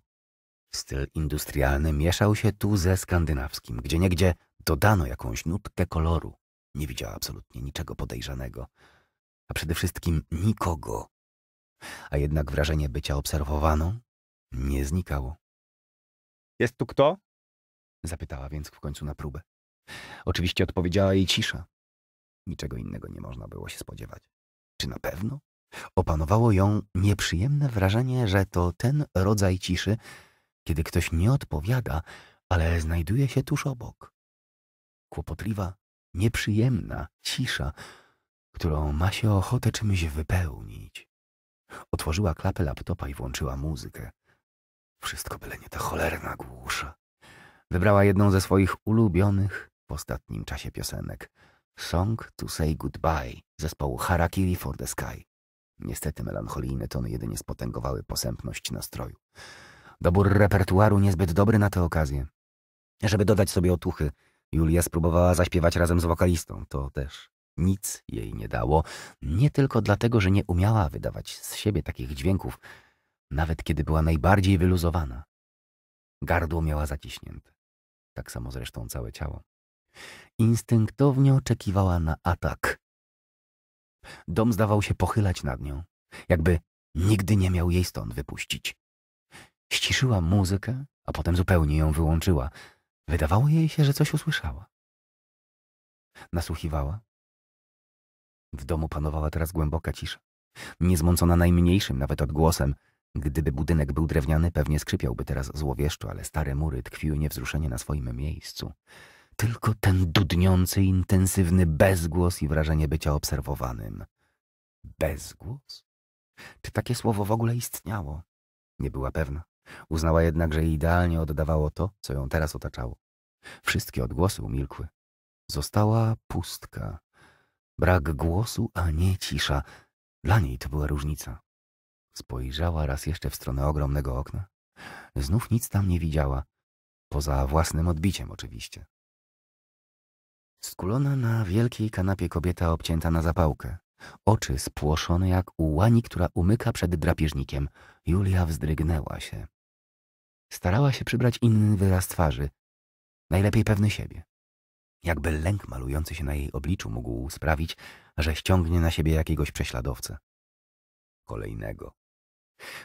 Styl industrialny mieszał się tu ze skandynawskim, gdzie niegdzie dodano jakąś nutkę koloru. Nie widziała absolutnie niczego podejrzanego, a przede wszystkim nikogo. A jednak wrażenie bycia obserwowaną nie znikało. Jest tu kto? Zapytała więc w końcu na próbę. Oczywiście odpowiedziała jej cisza. Niczego innego nie można było się spodziewać. Czy na pewno? Opanowało ją nieprzyjemne wrażenie, że to ten rodzaj ciszy, kiedy ktoś nie odpowiada, ale znajduje się tuż obok. Kłopotliwa, nieprzyjemna cisza, którą ma się ochotę czymś wypełnić. Otworzyła klapę laptopa i włączyła muzykę. Wszystko byle nie ta cholerna głusza. Wybrała jedną ze swoich ulubionych w ostatnim czasie piosenek Song to Say Goodbye zespołu Harakiri for the Sky. Niestety melancholijne tony jedynie spotęgowały posępność nastroju. Dobór repertuaru niezbyt dobry na tę okazję. Żeby dodać sobie otuchy, Julia spróbowała zaśpiewać razem z wokalistą. To też nic jej nie dało, nie tylko dlatego, że nie umiała wydawać z siebie takich dźwięków, nawet kiedy była najbardziej wyluzowana. Gardło miała zaciśnięte tak samo zresztą całe ciało. Instynktownie oczekiwała na atak. Dom zdawał się pochylać nad nią, jakby nigdy nie miał jej stąd wypuścić. Ściszyła muzykę, a potem zupełnie ją wyłączyła. Wydawało jej się, że coś usłyszała. Nasłuchiwała. W domu panowała teraz głęboka cisza, niezmącona najmniejszym nawet odgłosem, Gdyby budynek był drewniany, pewnie skrzypiałby teraz złowieszczo, ale stare mury tkwiły niewzruszenie na swoim miejscu. Tylko ten dudniący, intensywny bezgłos i wrażenie bycia obserwowanym. Bezgłos? Czy takie słowo w ogóle istniało? Nie była pewna. Uznała jednak, że idealnie oddawało to, co ją teraz otaczało. Wszystkie odgłosy umilkły. Została pustka. Brak głosu, a nie cisza. Dla niej to była różnica. Spojrzała raz jeszcze w stronę ogromnego okna. Znów nic tam nie widziała, poza własnym odbiciem oczywiście. Skulona na wielkiej kanapie kobieta obcięta na zapałkę. Oczy spłoszone jak u łani, która umyka przed drapieżnikiem. Julia wzdrygnęła się. Starała się przybrać inny wyraz twarzy, najlepiej pewny siebie. Jakby lęk malujący się na jej obliczu mógł sprawić, że ściągnie na siebie jakiegoś prześladowcę. Kolejnego.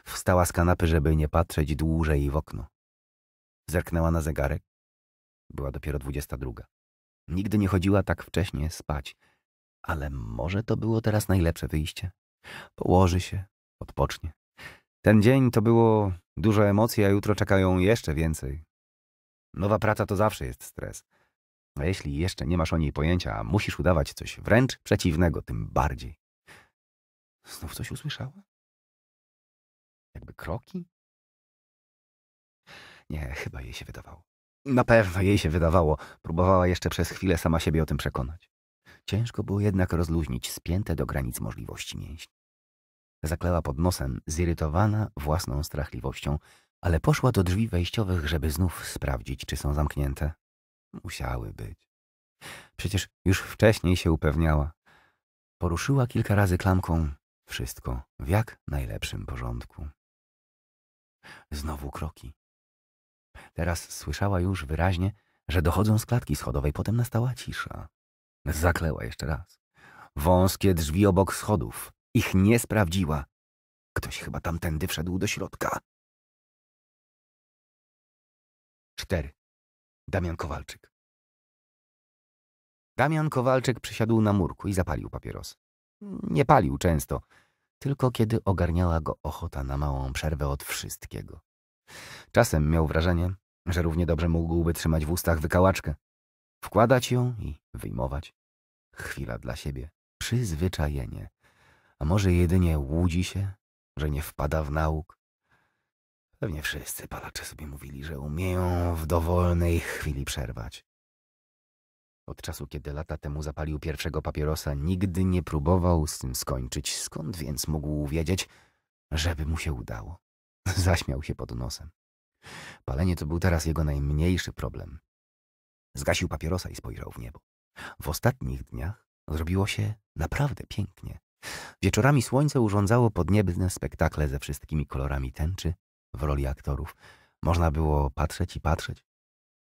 Wstała z kanapy, żeby nie patrzeć dłużej w okno. Zerknęła na zegarek. Była dopiero dwudziesta druga. Nigdy nie chodziła tak wcześnie spać, ale może to było teraz najlepsze wyjście. Położy się, odpocznie. Ten dzień to było dużo emocji, a jutro czekają jeszcze więcej. Nowa praca to zawsze jest stres. A jeśli jeszcze nie masz o niej pojęcia, a musisz udawać coś wręcz przeciwnego, tym bardziej. Znów coś usłyszała? jakby kroki? Nie, chyba jej się wydawało. Na pewno jej się wydawało. Próbowała jeszcze przez chwilę sama siebie o tym przekonać. Ciężko było jednak rozluźnić spięte do granic możliwości mięśni. Zakleła pod nosem, zirytowana własną strachliwością, ale poszła do drzwi wejściowych, żeby znów sprawdzić, czy są zamknięte. Musiały być. Przecież już wcześniej się upewniała. Poruszyła kilka razy klamką. Wszystko w jak najlepszym porządku. Znowu kroki. Teraz słyszała już wyraźnie, że dochodzą z klatki schodowej, potem nastała cisza. Zakleła jeszcze raz. Wąskie drzwi obok schodów. Ich nie sprawdziła. Ktoś chyba tamtędy wszedł do środka. Cztery. Damian Kowalczyk. Damian Kowalczyk przysiadł na murku i zapalił papieros. Nie palił często, tylko kiedy ogarniała go ochota na małą przerwę od wszystkiego. Czasem miał wrażenie, że równie dobrze mógłby trzymać w ustach wykałaczkę, wkładać ją i wyjmować. Chwila dla siebie, przyzwyczajenie. A może jedynie łudzi się, że nie wpada w nauk? Pewnie wszyscy palacze sobie mówili, że umieją w dowolnej chwili przerwać. Od czasu, kiedy lata temu zapalił pierwszego papierosa, nigdy nie próbował z tym skończyć. Skąd więc mógł wiedzieć, żeby mu się udało? Zaśmiał się pod nosem. Palenie to był teraz jego najmniejszy problem. Zgasił papierosa i spojrzał w niebo. W ostatnich dniach zrobiło się naprawdę pięknie. Wieczorami słońce urządzało podniebne spektakle ze wszystkimi kolorami tęczy w roli aktorów. Można było patrzeć i patrzeć.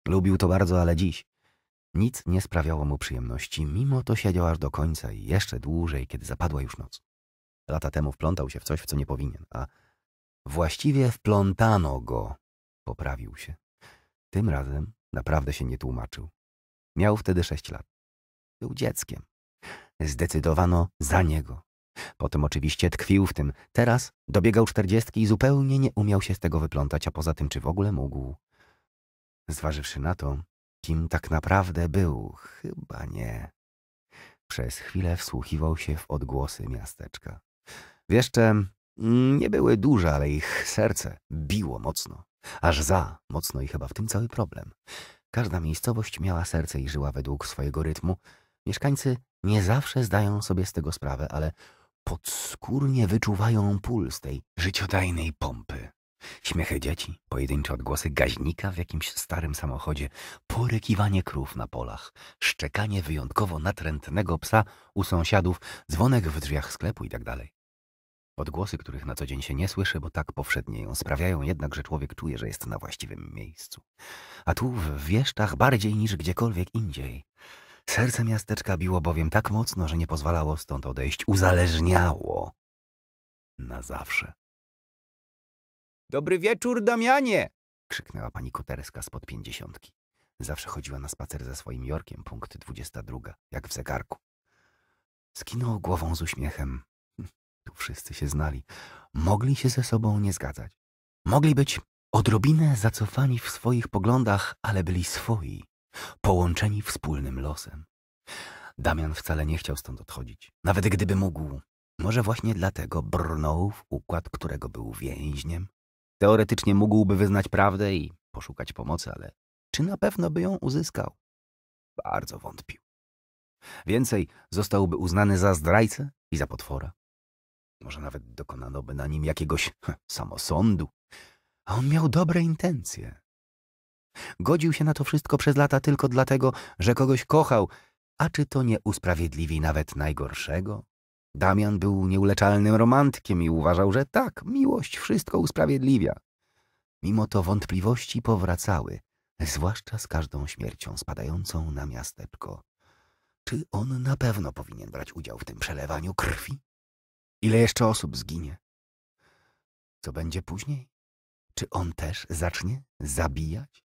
Lubił to bardzo, ale dziś nic nie sprawiało mu przyjemności, mimo to siedział aż do końca i jeszcze dłużej, kiedy zapadła już noc. Lata temu wplątał się w coś, w co nie powinien, a właściwie wplątano go. Poprawił się. Tym razem naprawdę się nie tłumaczył. Miał wtedy sześć lat. Był dzieckiem. Zdecydowano za niego. Potem oczywiście tkwił w tym. Teraz dobiegał czterdziestki i zupełnie nie umiał się z tego wyplątać, a poza tym czy w ogóle mógł. Zważywszy na to, kim tak naprawdę był, chyba nie. Przez chwilę wsłuchiwał się w odgłosy miasteczka. Wieszcze mm, nie były duże, ale ich serce biło mocno. Aż za mocno i chyba w tym cały problem. Każda miejscowość miała serce i żyła według swojego rytmu. Mieszkańcy nie zawsze zdają sobie z tego sprawę, ale podskórnie wyczuwają puls tej życiodajnej pompy. Śmiechy dzieci, pojedyncze odgłosy gaźnika w jakimś starym samochodzie, porykiwanie krów na polach, szczekanie wyjątkowo natrętnego psa u sąsiadów, dzwonek w drzwiach sklepu itd. Tak odgłosy, których na co dzień się nie słyszy, bo tak powszednieją, sprawiają jednak, że człowiek czuje, że jest na właściwym miejscu. A tu w Wieszczach bardziej niż gdziekolwiek indziej. Serce miasteczka biło bowiem tak mocno, że nie pozwalało stąd odejść, uzależniało na zawsze. Dobry wieczór, Damianie! krzyknęła pani z spod pięćdziesiątki. Zawsze chodziła na spacer ze swoim Jorkiem, punkt dwudziesta druga, jak w zegarku. Skinął głową z uśmiechem. Hm, tu wszyscy się znali. Mogli się ze sobą nie zgadzać. Mogli być odrobinę zacofani w swoich poglądach, ale byli swoi, połączeni wspólnym losem. Damian wcale nie chciał stąd odchodzić. Nawet gdyby mógł. Może właśnie dlatego brnął w układ, którego był więźniem Teoretycznie mógłby wyznać prawdę i poszukać pomocy, ale czy na pewno by ją uzyskał? Bardzo wątpił. Więcej, zostałby uznany za zdrajcę i za potwora. Może nawet dokonano by na nim jakiegoś samosądu. A on miał dobre intencje. Godził się na to wszystko przez lata tylko dlatego, że kogoś kochał, a czy to nie usprawiedliwi nawet najgorszego? Damian był nieuleczalnym romantkiem i uważał, że tak, miłość wszystko usprawiedliwia. Mimo to wątpliwości powracały, zwłaszcza z każdą śmiercią spadającą na miasteczko. Czy on na pewno powinien brać udział w tym przelewaniu krwi? Ile jeszcze osób zginie? Co będzie później? Czy on też zacznie zabijać?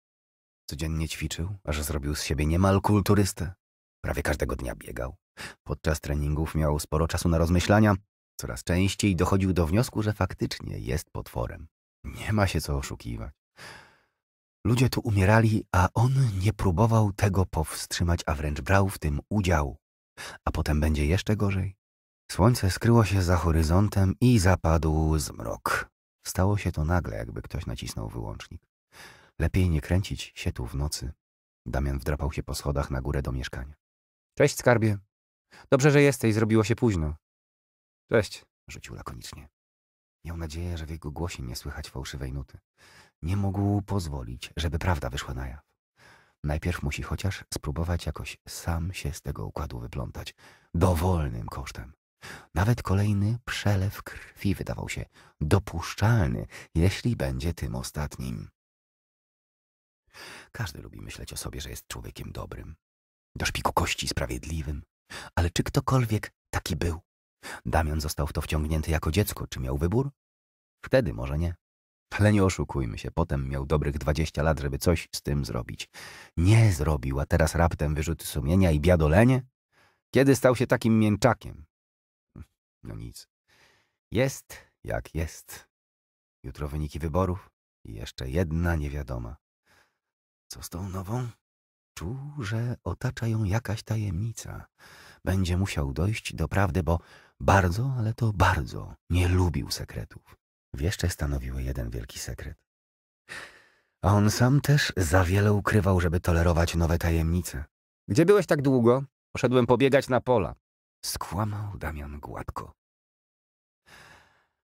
Codziennie ćwiczył, aż zrobił z siebie niemal kulturystę. Prawie każdego dnia biegał, Podczas treningów miał sporo czasu na rozmyślania, coraz częściej dochodził do wniosku, że faktycznie jest potworem. Nie ma się co oszukiwać. Ludzie tu umierali, a on nie próbował tego powstrzymać, a wręcz brał w tym udział. A potem będzie jeszcze gorzej. Słońce skryło się za horyzontem i zapadł zmrok. Stało się to nagle, jakby ktoś nacisnął wyłącznik. Lepiej nie kręcić się tu w nocy. Damian wdrapał się po schodach na górę do mieszkania. Cześć, skarbie. Dobrze, że jesteś, zrobiło się późno. Cześć, rzucił lakonicznie. Miał nadzieję, że w jego głosie nie słychać fałszywej nuty. Nie mógł pozwolić, żeby prawda wyszła na jaw. Najpierw musi chociaż spróbować jakoś sam się z tego układu wyplątać. Dowolnym kosztem. Nawet kolejny przelew krwi wydawał się dopuszczalny, jeśli będzie tym ostatnim. Każdy lubi myśleć o sobie, że jest człowiekiem dobrym, do szpiku kości sprawiedliwym, ale czy ktokolwiek taki był? Damian został w to wciągnięty jako dziecko. Czy miał wybór? Wtedy może nie. Ale nie oszukujmy się, potem miał dobrych dwadzieścia lat, żeby coś z tym zrobić. Nie zrobił, a teraz raptem wyrzuty sumienia i biadolenie? Kiedy stał się takim mięczakiem? Hm, no nic. Jest jak jest. Jutro wyniki wyborów i jeszcze jedna niewiadoma. Co z tą nową? czuł, że otacza ją jakaś tajemnica. Będzie musiał dojść do prawdy, bo bardzo, ale to bardzo nie lubił sekretów. Wieszcze stanowiły jeden wielki sekret. A on sam też za wiele ukrywał, żeby tolerować nowe tajemnice. Gdzie byłeś tak długo? Poszedłem pobiegać na pola. Skłamał Damian gładko.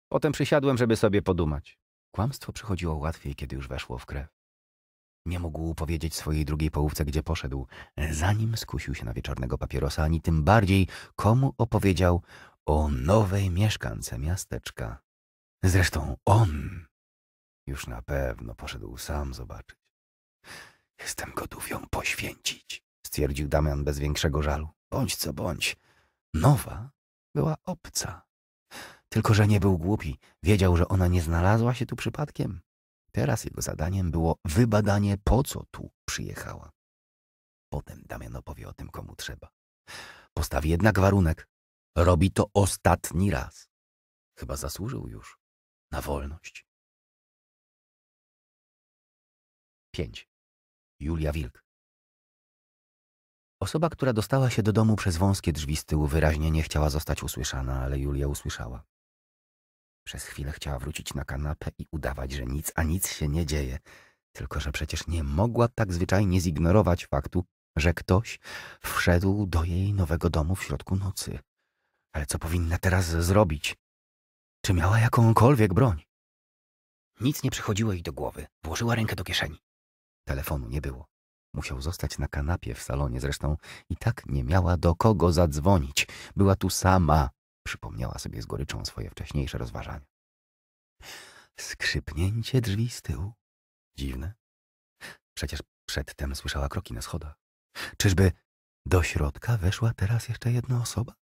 Potem przysiadłem, żeby sobie podumać. Kłamstwo przychodziło łatwiej, kiedy już weszło w krew. Nie mógł powiedzieć swojej drugiej połówce, gdzie poszedł, zanim skusił się na wieczornego papierosa, ani tym bardziej komu opowiedział o nowej mieszkance miasteczka. Zresztą on już na pewno poszedł sam zobaczyć. Jestem gotów ją poświęcić, stwierdził Damian bez większego żalu. Bądź co bądź, nowa była obca. Tylko, że nie był głupi. Wiedział, że ona nie znalazła się tu przypadkiem. Teraz jego zadaniem było wybadanie, po co tu przyjechała. Potem Damian opowie o tym, komu trzeba. Postawi jednak warunek. Robi to ostatni raz. Chyba zasłużył już na wolność. 5. Julia Wilk. Osoba, która dostała się do domu przez wąskie drzwi z tyłu, wyraźnie nie chciała zostać usłyszana, ale Julia usłyszała. Przez chwilę chciała wrócić na kanapę i udawać, że nic, a nic się nie dzieje. Tylko, że przecież nie mogła tak zwyczajnie zignorować faktu, że ktoś wszedł do jej nowego domu w środku nocy. Ale co powinna teraz zrobić? Czy miała jakąkolwiek broń? Nic nie przychodziło jej do głowy. Włożyła rękę do kieszeni. Telefonu nie było. Musiał zostać na kanapie w salonie zresztą i tak nie miała do kogo zadzwonić. Była tu sama, Przypomniała sobie z goryczą swoje wcześniejsze rozważania. Skrzypnięcie drzwi z tyłu. Dziwne. Przecież przedtem słyszała kroki na schodach. Czyżby do środka weszła teraz jeszcze jedna osoba?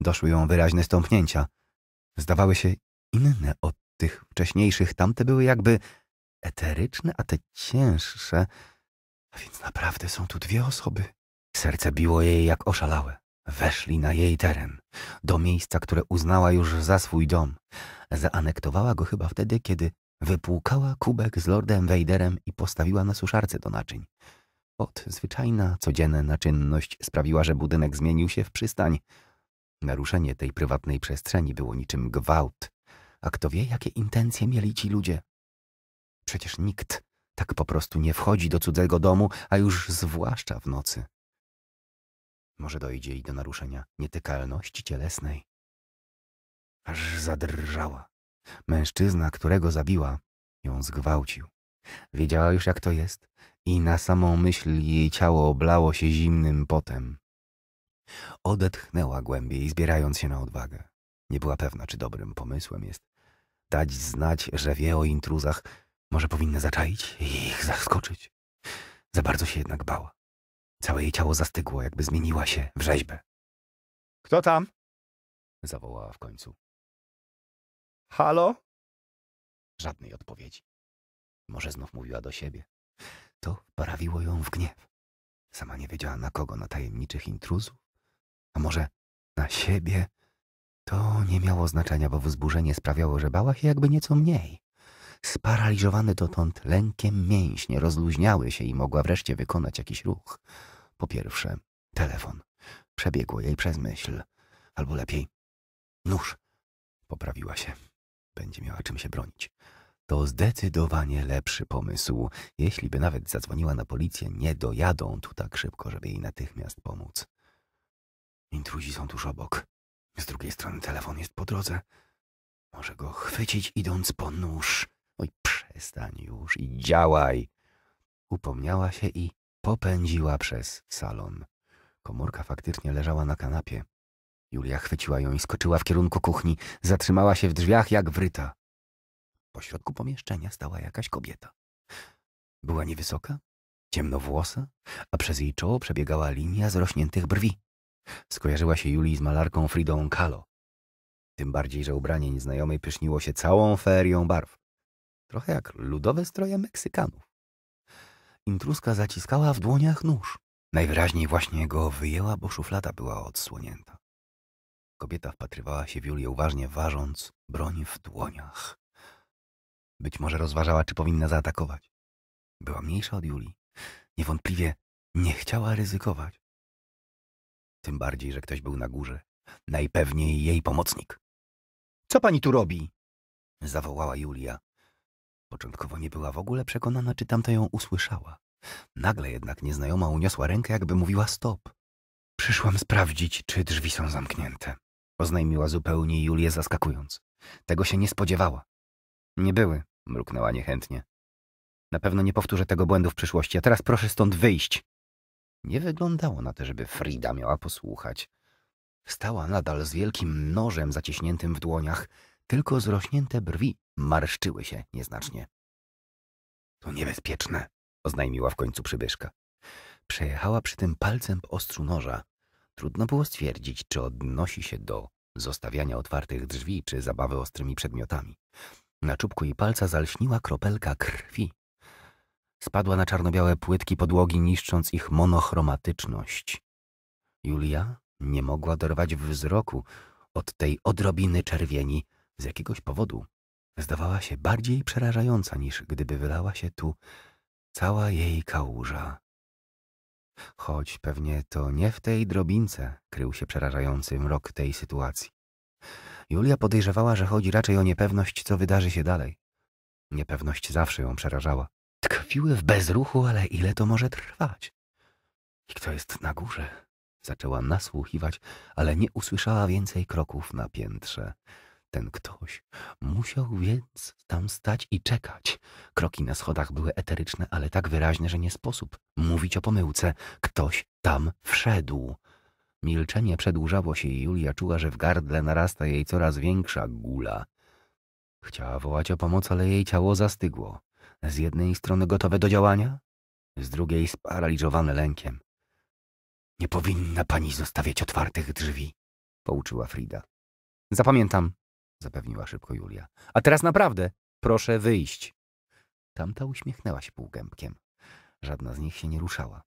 Doszły ją wyraźne stąpnięcia. Zdawały się inne od tych wcześniejszych. Tamte były jakby eteryczne, a te cięższe. A więc naprawdę są tu dwie osoby. Serce biło jej jak oszalałe. Weszli na jej teren, do miejsca, które uznała już za swój dom. Zaanektowała go chyba wtedy, kiedy wypłukała kubek z Lordem Wejderem i postawiła na suszarce do naczyń. Od zwyczajna, codzienna czynność sprawiła, że budynek zmienił się w przystań. Naruszenie tej prywatnej przestrzeni było niczym gwałt. A kto wie, jakie intencje mieli ci ludzie? Przecież nikt tak po prostu nie wchodzi do cudzego domu, a już zwłaszcza w nocy. Może dojdzie i do naruszenia nietykalności cielesnej. Aż zadrżała. Mężczyzna, którego zabiła, ją zgwałcił. Wiedziała już, jak to jest, i na samą myśl jej ciało oblało się zimnym potem. Odetchnęła głębiej, zbierając się na odwagę. Nie była pewna, czy dobrym pomysłem jest dać znać, że wie o intruzach. Może powinna zaczaić i ich zaskoczyć. Za bardzo się jednak bała. Całe jej ciało zastygło, jakby zmieniła się w rzeźbę. Kto tam? zawołała w końcu. Halo? Żadnej odpowiedzi. Może znów mówiła do siebie. To parawiło ją w gniew. Sama nie wiedziała na kogo, na tajemniczych intruzów? A może na siebie? To nie miało znaczenia, bo wzburzenie sprawiało, że bała się jakby nieco mniej. Sparaliżowane dotąd lękiem mięśnie rozluźniały się i mogła wreszcie wykonać jakiś ruch. Po pierwsze, telefon. Przebiegło jej przez myśl. Albo lepiej, nóż. Poprawiła się. Będzie miała czym się bronić. To zdecydowanie lepszy pomysł. Jeśli by nawet zadzwoniła na policję, nie dojadą tu tak szybko, żeby jej natychmiast pomóc. Intruzi są tuż obok. Z drugiej strony telefon jest po drodze. Może go chwycić idąc po nóż. Przestań już i działaj! Upomniała się i popędziła przez salon. Komórka faktycznie leżała na kanapie. Julia chwyciła ją i skoczyła w kierunku kuchni. Zatrzymała się w drzwiach jak wryta. Po środku pomieszczenia stała jakaś kobieta. Była niewysoka, ciemnowłosa, a przez jej czoło przebiegała linia zrośniętych brwi. Skojarzyła się Julii z malarką Fridą Kahlo. Tym bardziej, że ubranie nieznajomej pyszniło się całą ferią barw trochę jak ludowe stroje Meksykanów. Intruska zaciskała w dłoniach nóż. Najwyraźniej właśnie go wyjęła, bo szuflada była odsłonięta. Kobieta wpatrywała się w Julię uważnie, ważąc broń w dłoniach. Być może rozważała, czy powinna zaatakować. Była mniejsza od Julii. Niewątpliwie nie chciała ryzykować. Tym bardziej, że ktoś był na górze. Najpewniej jej pomocnik. Co pani tu robi? zawołała Julia, Początkowo nie była w ogóle przekonana, czy tamta ją usłyszała. Nagle jednak nieznajoma uniosła rękę, jakby mówiła stop. Przyszłam sprawdzić, czy drzwi są zamknięte. Oznajmiła zupełnie Julię zaskakując. Tego się nie spodziewała. Nie były, mruknęła niechętnie. Na pewno nie powtórzę tego błędu w przyszłości, a teraz proszę stąd wyjść. Nie wyglądało na to, żeby Frida miała posłuchać. Wstała nadal z wielkim nożem zaciśniętym w dłoniach, tylko zrośnięte brwi marszczyły się nieznacznie. To niebezpieczne, oznajmiła w końcu przybyszka. Przejechała przy tym palcem po ostrzu noża. Trudno było stwierdzić, czy odnosi się do zostawiania otwartych drzwi czy zabawy ostrymi przedmiotami. Na czubku jej palca zalśniła kropelka krwi. Spadła na czarno-białe płytki podłogi, niszcząc ich monochromatyczność. Julia nie mogła dorwać wzroku od tej odrobiny czerwieni z jakiegoś powodu zdawała się bardziej przerażająca niż gdyby wylała się tu cała jej kałuża. Choć pewnie to nie w tej drobince krył się przerażający mrok tej sytuacji. Julia podejrzewała, że chodzi raczej o niepewność, co wydarzy się dalej. Niepewność zawsze ją przerażała. Tkwiły w bezruchu, ale ile to może trwać? I kto jest na górze? Zaczęła nasłuchiwać, ale nie usłyszała więcej kroków na piętrze. Ten ktoś musiał więc tam stać i czekać. Kroki na schodach były eteryczne, ale tak wyraźne, że nie sposób mówić o pomyłce. Ktoś tam wszedł. Milczenie przedłużało się i Julia czuła, że w gardle narasta jej coraz większa gula. Chciała wołać o pomoc, ale jej ciało zastygło. Z jednej strony gotowe do działania, z drugiej sparaliżowane lękiem. Nie powinna pani zostawiać otwartych drzwi, pouczyła Frida. Zapamiętam, zapewniła szybko Julia. A teraz naprawdę, proszę wyjść. Tamta uśmiechnęła się półgębkiem. Żadna z nich się nie ruszała.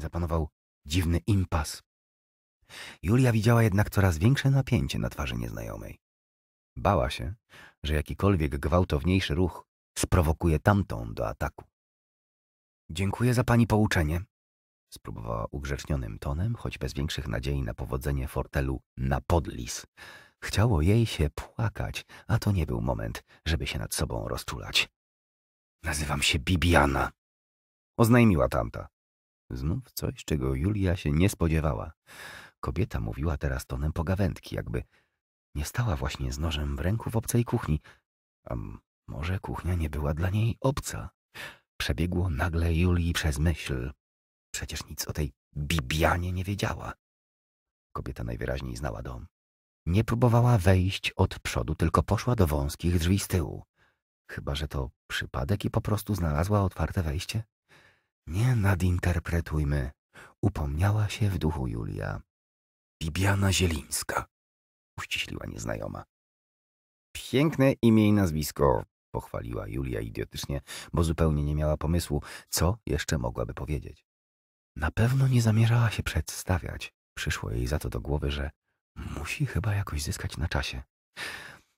Zapanował dziwny impas. Julia widziała jednak coraz większe napięcie na twarzy nieznajomej. Bała się, że jakikolwiek gwałtowniejszy ruch sprowokuje tamtą do ataku. Dziękuję za pani pouczenie, spróbowała ugrzecznionym tonem, choć bez większych nadziei na powodzenie fortelu na podlis. Chciało jej się płakać, a to nie był moment, żeby się nad sobą rozczulać. Nazywam się Bibiana, oznajmiła tamta. Znów coś, czego Julia się nie spodziewała. Kobieta mówiła teraz tonem pogawędki, jakby nie stała właśnie z nożem w ręku w obcej kuchni. A może kuchnia nie była dla niej obca? Przebiegło nagle Julii przez myśl. Przecież nic o tej Bibianie nie wiedziała. Kobieta najwyraźniej znała dom. Nie próbowała wejść od przodu, tylko poszła do wąskich drzwi z tyłu. Chyba, że to przypadek i po prostu znalazła otwarte wejście? Nie nadinterpretujmy. Upomniała się w duchu Julia. Bibiana Zielińska, uściśliła nieznajoma. Piękne imię i nazwisko, pochwaliła Julia idiotycznie, bo zupełnie nie miała pomysłu, co jeszcze mogłaby powiedzieć. Na pewno nie zamierzała się przedstawiać. Przyszło jej za to do głowy, że Musi chyba jakoś zyskać na czasie.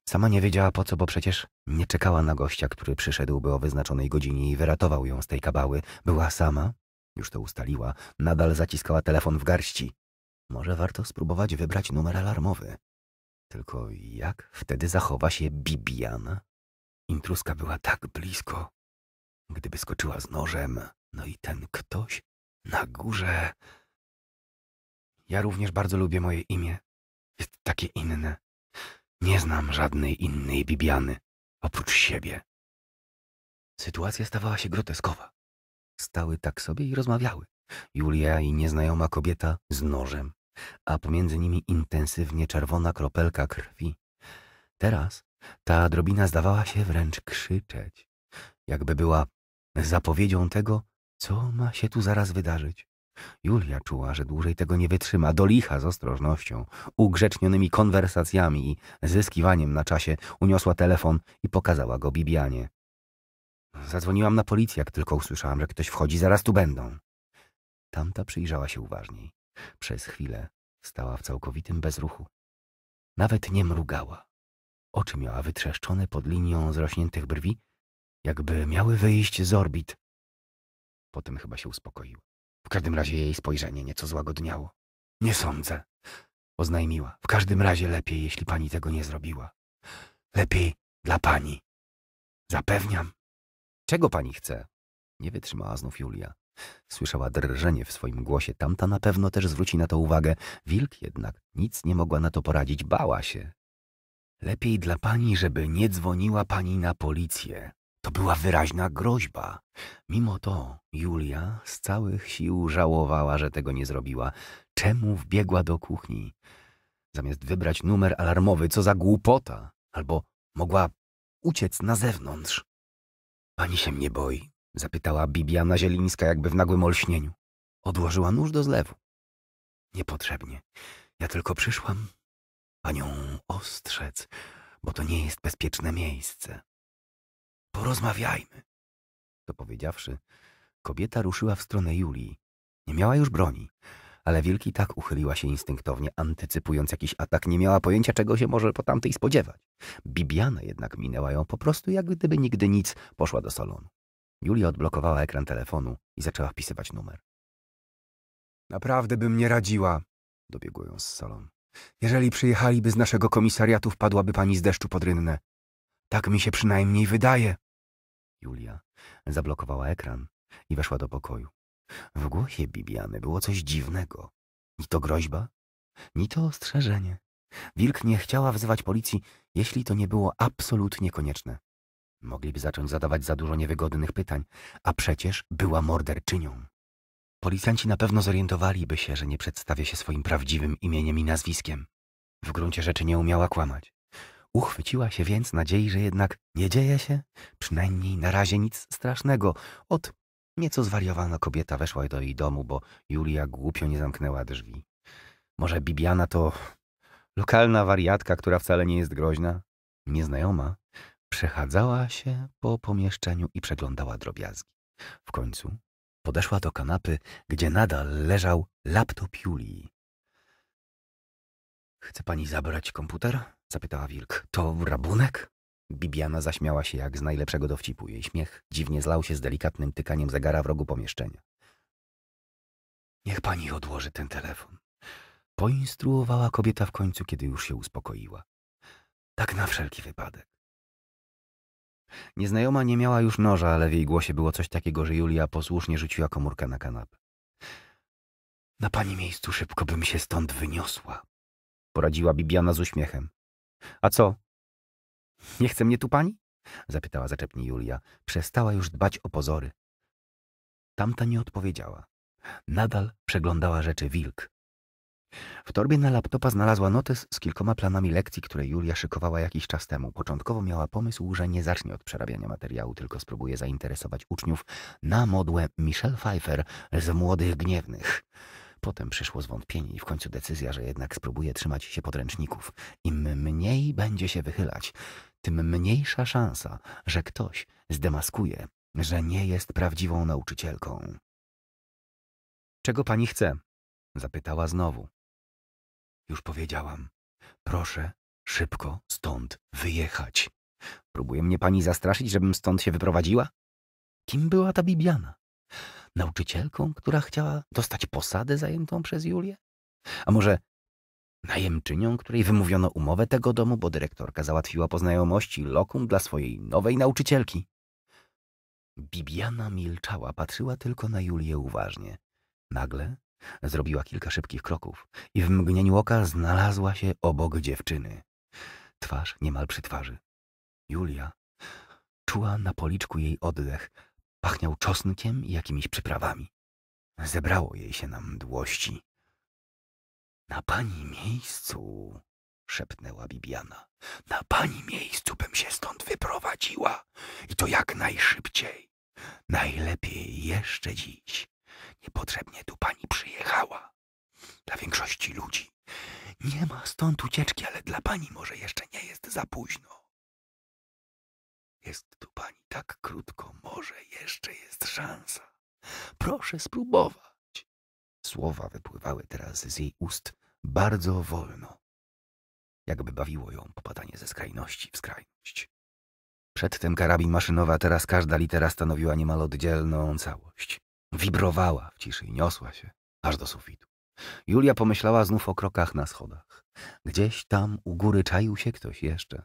Sama nie wiedziała po co, bo przecież nie czekała na gościa, który przyszedłby o wyznaczonej godzinie i wyratował ją z tej kabały. Była sama, już to ustaliła, nadal zaciskała telefon w garści. Może warto spróbować wybrać numer alarmowy. Tylko jak wtedy zachowa się Bibiana? Intruska była tak blisko. Gdyby skoczyła z nożem, no i ten ktoś na górze. Ja również bardzo lubię moje imię, jest takie inne. Nie znam żadnej innej Bibiany oprócz siebie. Sytuacja stawała się groteskowa. Stały tak sobie i rozmawiały. Julia i nieznajoma kobieta z nożem, a pomiędzy nimi intensywnie czerwona kropelka krwi. Teraz ta drobina zdawała się wręcz krzyczeć, jakby była zapowiedzią tego, co ma się tu zaraz wydarzyć. Julia czuła, że dłużej tego nie wytrzyma, do licha z ostrożnością, ugrzecznionymi konwersacjami i zyskiwaniem na czasie uniosła telefon i pokazała go Bibianie. Zadzwoniłam na policję, jak tylko usłyszałam, że ktoś wchodzi, zaraz tu będą. Tamta przyjrzała się uważniej. Przez chwilę stała w całkowitym bezruchu. Nawet nie mrugała. Oczy miała wytrzeszczone pod linią zrośniętych brwi, jakby miały wyjść z orbit. Potem chyba się uspokoiła. W każdym razie jej spojrzenie nieco złagodniało. Nie sądzę, oznajmiła. W każdym razie lepiej, jeśli pani tego nie zrobiła. Lepiej dla pani. Zapewniam. Czego pani chce? Nie wytrzymała znów Julia. Słyszała drżenie w swoim głosie. Tamta na pewno też zwróci na to uwagę. Wilk jednak nic nie mogła na to poradzić. Bała się. Lepiej dla pani, żeby nie dzwoniła pani na policję, to była wyraźna groźba. Mimo to Julia z całych sił żałowała, że tego nie zrobiła. Czemu wbiegła do kuchni? Zamiast wybrać numer alarmowy, co za głupota! Albo mogła uciec na zewnątrz. Pani się mnie boi, zapytała Bibiana Zielińska jakby w nagłym olśnieniu. Odłożyła nóż do zlewu. Niepotrzebnie. Ja tylko przyszłam panią ostrzec, bo to nie jest bezpieczne miejsce. Porozmawiajmy. To powiedziawszy, kobieta ruszyła w stronę Julii. Nie miała już broni, ale wielki tak uchyliła się instynktownie, antycypując jakiś atak. Nie miała pojęcia, czego się może po tamtej spodziewać. Bibiana jednak minęła ją po prostu, jak gdyby nigdy nic, poszła do salonu. Julia odblokowała ekran telefonu i zaczęła wpisywać numer. Naprawdę bym nie radziła, dobiegł ją z salonu. Jeżeli przyjechaliby z naszego komisariatu, wpadłaby pani z deszczu pod rynnę. Tak mi się przynajmniej wydaje. Julia zablokowała ekran i weszła do pokoju. W głosie Bibiany było coś dziwnego. Ni to groźba, ni to ostrzeżenie. Wilk nie chciała wzywać policji, jeśli to nie było absolutnie konieczne. Mogliby zacząć zadawać za dużo niewygodnych pytań, a przecież była morderczynią. Policjanci na pewno zorientowaliby się, że nie przedstawia się swoim prawdziwym imieniem i nazwiskiem. W gruncie rzeczy nie umiała kłamać. Uchwyciła się więc nadziei, że jednak nie dzieje się, przynajmniej na razie nic strasznego. Od nieco zwariowana kobieta weszła do jej domu, bo Julia głupio nie zamknęła drzwi. Może Bibiana to lokalna wariatka, która wcale nie jest groźna? Nieznajoma przechadzała się po pomieszczeniu i przeglądała drobiazgi. W końcu podeszła do kanapy, gdzie nadal leżał laptop Julii. Chce pani zabrać komputer? zapytała wilk. To rabunek? Bibiana zaśmiała się jak z najlepszego dowcipu. Jej śmiech dziwnie zlał się z delikatnym tykaniem zegara w rogu pomieszczenia. Niech pani odłoży ten telefon. Poinstruowała kobieta w końcu, kiedy już się uspokoiła. Tak na wszelki wypadek. Nieznajoma nie miała już noża, ale w jej głosie było coś takiego, że Julia posłusznie rzuciła komórkę na kanapę. Na pani miejscu szybko bym się stąd wyniosła, poradziła Bibiana z uśmiechem. A co? Nie chce mnie tu pani? zapytała zaczepnie Julia. Przestała już dbać o pozory. Tamta nie odpowiedziała. Nadal przeglądała rzeczy wilk. W torbie na laptopa znalazła notes z kilkoma planami lekcji, które Julia szykowała jakiś czas temu. Początkowo miała pomysł, że nie zacznie od przerabiania materiału, tylko spróbuje zainteresować uczniów na modłę Michelle Pfeiffer z Młodych Gniewnych. Potem przyszło zwątpienie i w końcu decyzja, że jednak spróbuje trzymać się podręczników. Im mniej będzie się wychylać, tym mniejsza szansa, że ktoś zdemaskuje, że nie jest prawdziwą nauczycielką. Czego pani chce? zapytała znowu. Już powiedziałam. Proszę szybko stąd wyjechać. Próbuje mnie pani zastraszyć, żebym stąd się wyprowadziła? Kim była ta Bibiana? Nauczycielką, która chciała dostać posadę zajętą przez Julię? A może najemczynią, której wymówiono umowę tego domu, bo dyrektorka załatwiła po znajomości lokum dla swojej nowej nauczycielki? Bibiana milczała, patrzyła tylko na Julię uważnie. Nagle zrobiła kilka szybkich kroków i w mgnieniu oka znalazła się obok dziewczyny. Twarz niemal przy twarzy. Julia czuła na policzku jej oddech, Pachniał czosnkiem i jakimiś przyprawami. Zebrało jej się na mdłości. Na pani miejscu, szepnęła Bibiana, na pani miejscu bym się stąd wyprowadziła i to jak najszybciej. Najlepiej jeszcze dziś. Niepotrzebnie tu pani przyjechała. Dla większości ludzi nie ma stąd ucieczki, ale dla pani może jeszcze nie jest za późno. Jest tu pani tak krótko, może jeszcze jest szansa. Proszę spróbować. Słowa wypływały teraz z jej ust bardzo wolno. Jakby bawiło ją popadanie ze skrajności w skrajność. Przedtem karabin maszynowa, teraz każda litera stanowiła niemal oddzielną całość. Wibrowała w ciszy i niosła się aż do sufitu. Julia pomyślała znów o krokach na schodach. Gdzieś tam u góry czaił się ktoś jeszcze.